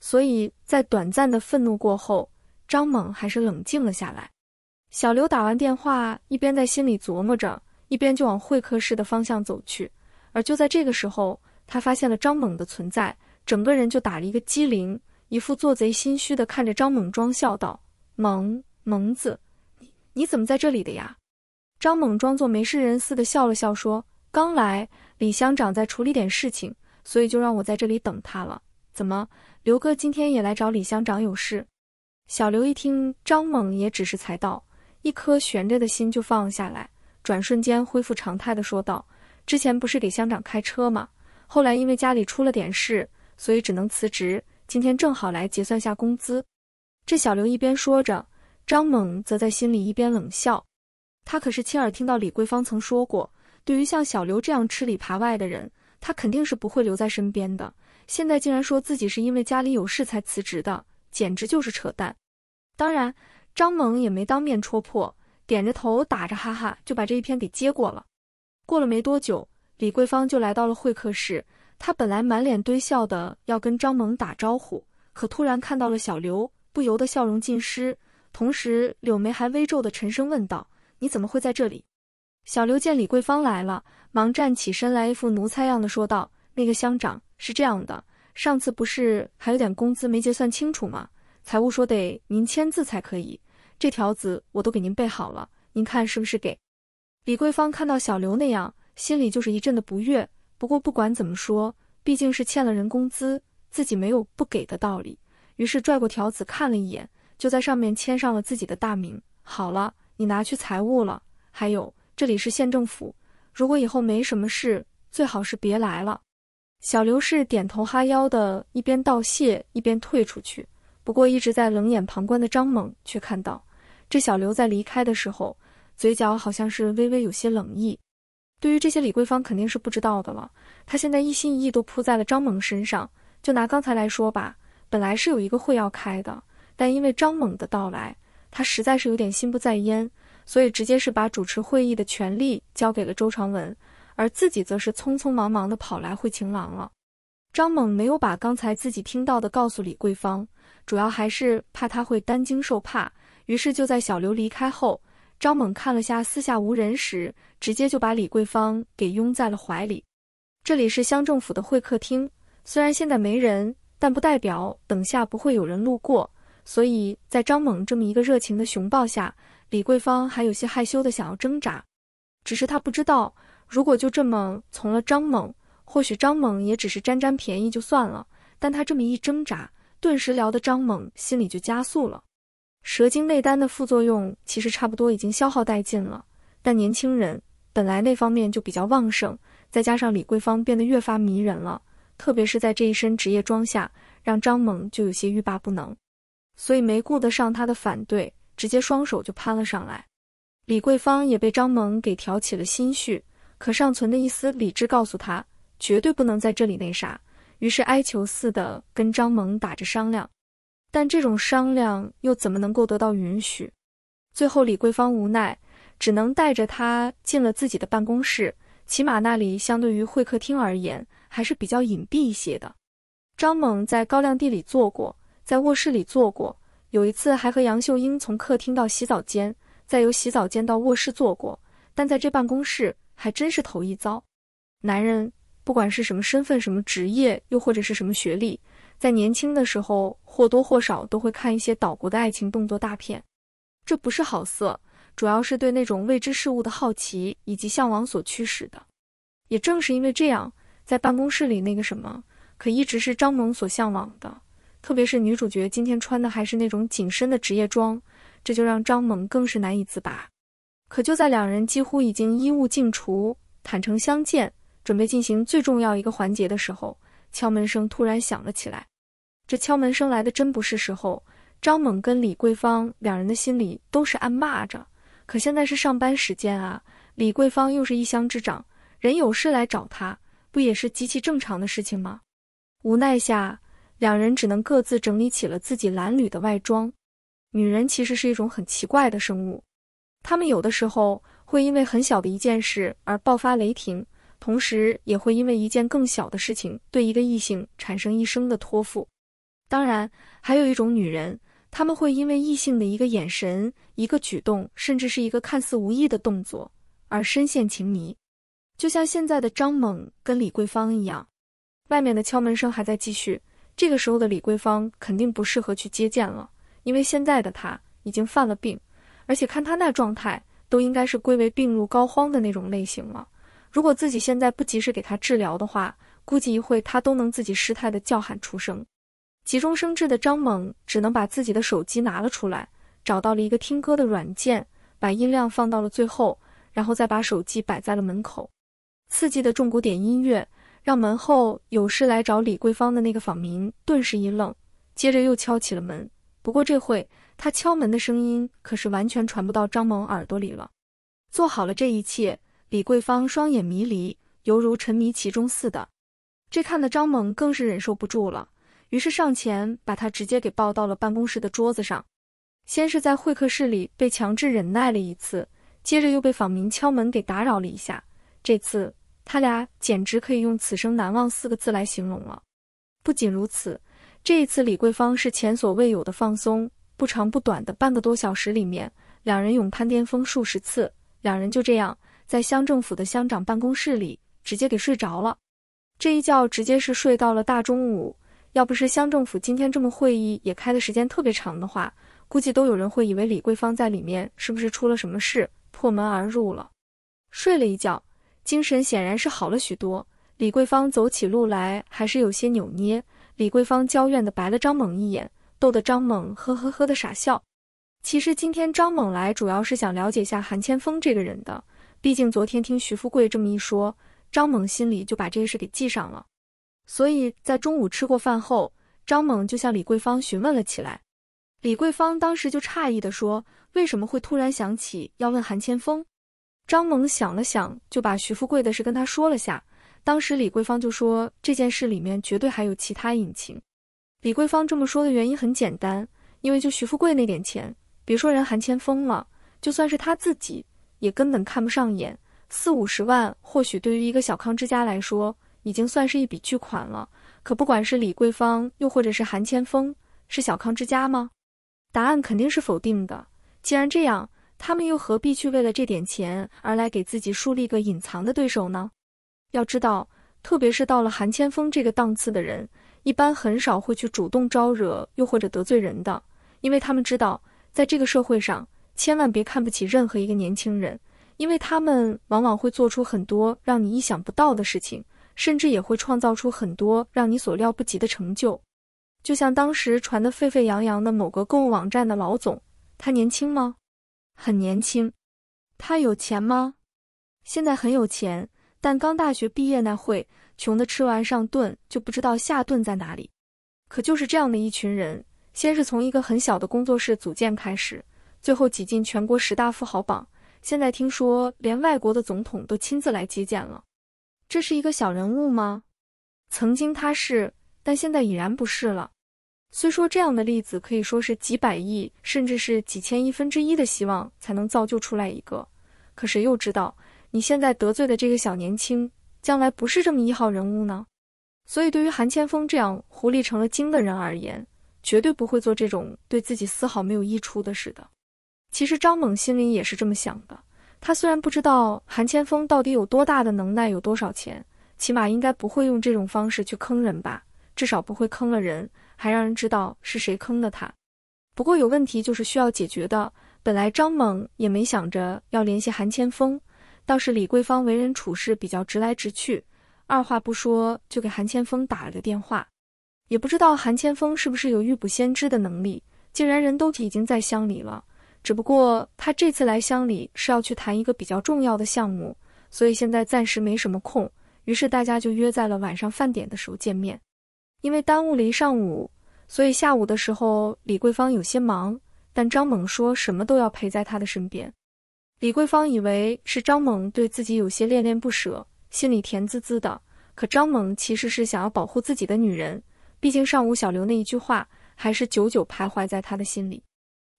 所以在短暂的愤怒过后，张猛还是冷静了下来。小刘打完电话，一边在心里琢磨着，一边就往会客室的方向走去。而就在这个时候，他发现了张猛的存在，整个人就打了一个激灵，一副做贼心虚的看着张猛，装笑道：“猛猛子，你怎么在这里的呀？”张猛装作没事人似的笑了笑，说：“刚来，李乡长在处理点事情，所以就让我在这里等他了。”怎么，刘哥今天也来找李乡长有事？小刘一听，张猛也只是才到，一颗悬着的心就放下来，转瞬间恢复常态的说道：“之前不是给乡长开车吗？后来因为家里出了点事，所以只能辞职。今天正好来结算下工资。”这小刘一边说着，张猛则在心里一边冷笑。他可是亲耳听到李桂芳曾说过，对于像小刘这样吃里扒外的人，他肯定是不会留在身边的。现在竟然说自己是因为家里有事才辞职的，简直就是扯淡。当然，张萌也没当面戳破，点着头打着哈哈就把这一篇给接过了。过了没多久，李桂芳就来到了会客室，她本来满脸堆笑的要跟张萌打招呼，可突然看到了小刘，不由得笑容尽失，同时柳眉还微皱的沉声问道：“你怎么会在这里？”小刘见李桂芳来了，忙站起身来，一副奴才样的说道。那个乡长是这样的，上次不是还有点工资没结算清楚吗？财务说得您签字才可以，这条子我都给您备好了，您看是不是给？李桂芳看到小刘那样，心里就是一阵的不悦。不过不管怎么说，毕竟是欠了人工资，自己没有不给的道理。于是拽过条子看了一眼，就在上面签上了自己的大名。好了，你拿去财务了。还有，这里是县政府，如果以后没什么事，最好是别来了。小刘是点头哈腰的，一边道谢，一边退出去。不过一直在冷眼旁观的张猛却看到，这小刘在离开的时候，嘴角好像是微微有些冷意。对于这些，李桂芳肯定是不知道的了。他现在一心一意都扑在了张猛身上。就拿刚才来说吧，本来是有一个会要开的，但因为张猛的到来，他实在是有点心不在焉，所以直接是把主持会议的权利交给了周长文。而自己则是匆匆忙忙的跑来会情郎了。张猛没有把刚才自己听到的告诉李桂芳，主要还是怕他会担惊受怕。于是就在小刘离开后，张猛看了下四下无人时，直接就把李桂芳给拥在了怀里。这里是乡政府的会客厅，虽然现在没人，但不代表等下不会有人路过。所以在张猛这么一个热情的熊抱下，李桂芳还有些害羞的想要挣扎，只是她不知道。如果就这么从了张猛，或许张猛也只是沾沾便宜就算了。但他这么一挣扎，顿时聊的张猛心里就加速了。蛇精内丹的副作用其实差不多已经消耗殆尽了，但年轻人本来那方面就比较旺盛，再加上李桂芳变得越发迷人了，特别是在这一身职业装下，让张猛就有些欲罢不能。所以没顾得上他的反对，直接双手就攀了上来。李桂芳也被张猛给挑起了心绪。可尚存的一丝理智告诉他，绝对不能在这里那啥，于是哀求似的跟张猛打着商量，但这种商量又怎么能够得到允许？最后李桂芳无奈，只能带着他进了自己的办公室，起码那里相对于会客厅而言还是比较隐蔽一些的。张猛在高粱地里坐过，在卧室里坐过，有一次还和杨秀英从客厅到洗澡间，再由洗澡间到卧室坐过，但在这办公室。还真是头一遭。男人不管是什么身份、什么职业，又或者是什么学历，在年轻的时候或多或少都会看一些岛国的爱情动作大片。这不是好色，主要是对那种未知事物的好奇以及向往所驱使的。也正是因为这样，在办公室里那个什么，可一直是张萌所向往的。特别是女主角今天穿的还是那种紧身的职业装，这就让张萌更是难以自拔。可就在两人几乎已经衣物尽除、坦诚相见，准备进行最重要一个环节的时候，敲门声突然响了起来。这敲门声来的真不是时候，张猛跟李桂芳两人的心里都是暗骂着。可现在是上班时间啊，李桂芳又是一乡之长，人有事来找他，不也是极其正常的事情吗？无奈下，两人只能各自整理起了自己褴褛的外装。女人其实是一种很奇怪的生物。他们有的时候会因为很小的一件事而爆发雷霆，同时也会因为一件更小的事情对一个异性产生一生的托付。当然，还有一种女人，他们会因为异性的一个眼神、一个举动，甚至是一个看似无意的动作而深陷情迷，就像现在的张猛跟李桂芳一样。外面的敲门声还在继续，这个时候的李桂芳肯定不适合去接见了，因为现在的她已经犯了病。而且看他那状态，都应该是归为病入膏肓的那种类型了。如果自己现在不及时给他治疗的话，估计一会他都能自己失态的叫喊出声。急中生智的张猛只能把自己的手机拿了出来，找到了一个听歌的软件，把音量放到了最后，然后再把手机摆在了门口。刺激的重古典音乐让门后有事来找李桂芳的那个访民顿时一愣，接着又敲起了门。不过这会。他敲门的声音可是完全传不到张萌耳朵里了。做好了这一切，李桂芳双眼迷离，犹如沉迷其中似的。这看的张萌更是忍受不住了，于是上前把他直接给抱到了办公室的桌子上。先是在会客室里被强制忍耐了一次，接着又被访民敲门给打扰了一下。这次他俩简直可以用“此生难忘”四个字来形容了。不仅如此，这一次李桂芳是前所未有的放松。不长不短的半个多小时里面，两人勇攀巅峰数十次，两人就这样在乡政府的乡长办公室里直接给睡着了。这一觉直接是睡到了大中午，要不是乡政府今天这么会议也开的时间特别长的话，估计都有人会以为李桂芳在里面是不是出了什么事，破门而入了。睡了一觉，精神显然是好了许多。李桂芳走起路来还是有些扭捏，李桂芳娇怨的白了张猛一眼。逗得张猛呵呵呵的傻笑。其实今天张猛来主要是想了解下韩千峰这个人的，毕竟昨天听徐富贵这么一说，张猛心里就把这个事给记上了。所以在中午吃过饭后，张猛就向李桂芳询问了起来。李桂芳当时就诧异的说：“为什么会突然想起要问韩千峰？”张猛想了想，就把徐富贵的事跟他说了下。当时李桂芳就说这件事里面绝对还有其他隐情。李桂芳这么说的原因很简单，因为就徐富贵那点钱，别说人韩千峰了，就算是他自己，也根本看不上眼。四五十万，或许对于一个小康之家来说，已经算是一笔巨款了。可不管是李桂芳，又或者是韩千峰，是小康之家吗？答案肯定是否定的。既然这样，他们又何必去为了这点钱而来给自己树立个隐藏的对手呢？要知道，特别是到了韩千峰这个档次的人。一般很少会去主动招惹，又或者得罪人的，因为他们知道，在这个社会上，千万别看不起任何一个年轻人，因为他们往往会做出很多让你意想不到的事情，甚至也会创造出很多让你所料不及的成就。就像当时传得沸沸扬扬的某个购物网站的老总，他年轻吗？很年轻。他有钱吗？现在很有钱，但刚大学毕业那会。穷的吃完上顿就不知道下顿在哪里，可就是这样的一群人，先是从一个很小的工作室组建开始，最后挤进全国十大富豪榜，现在听说连外国的总统都亲自来接见了。这是一个小人物吗？曾经他是，但现在已然不是了。虽说这样的例子可以说是几百亿甚至是几千亿分之一的希望才能造就出来一个，可谁又知道你现在得罪的这个小年轻？将来不是这么一号人物呢，所以对于韩千峰这样狐狸成了精的人而言，绝对不会做这种对自己丝毫没有益处的事的。其实张猛心里也是这么想的。他虽然不知道韩千峰到底有多大的能耐，有多少钱，起码应该不会用这种方式去坑人吧，至少不会坑了人还让人知道是谁坑的他。不过有问题就是需要解决的。本来张猛也没想着要联系韩千峰。倒是李桂芳为人处事比较直来直去，二话不说就给韩千峰打了个电话。也不知道韩千峰是不是有预卜先知的能力，竟然人都已经在乡里了。只不过他这次来乡里是要去谈一个比较重要的项目，所以现在暂时没什么空。于是大家就约在了晚上饭点的时候见面。因为耽误了一上午，所以下午的时候李桂芳有些忙，但张猛说什么都要陪在他的身边。李桂芳以为是张猛对自己有些恋恋不舍，心里甜滋滋的。可张猛其实是想要保护自己的女人，毕竟上午小刘那一句话还是久久徘徊在他的心里。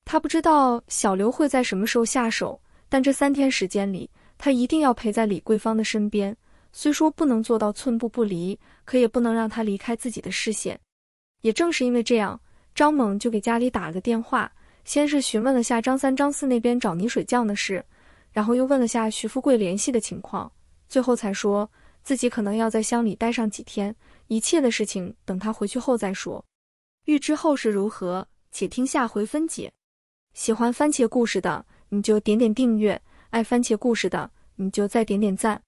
他不知道小刘会在什么时候下手，但这三天时间里，他一定要陪在李桂芳的身边。虽说不能做到寸步不离，可也不能让他离开自己的视线。也正是因为这样，张猛就给家里打了个电话，先是询问了下张三、张四那边找泥水匠的事。然后又问了下徐富贵联系的情况，最后才说自己可能要在乡里待上几天，一切的事情等他回去后再说。欲知后事如何，且听下回分解。喜欢番茄故事的你就点点订阅，爱番茄故事的你就再点点赞。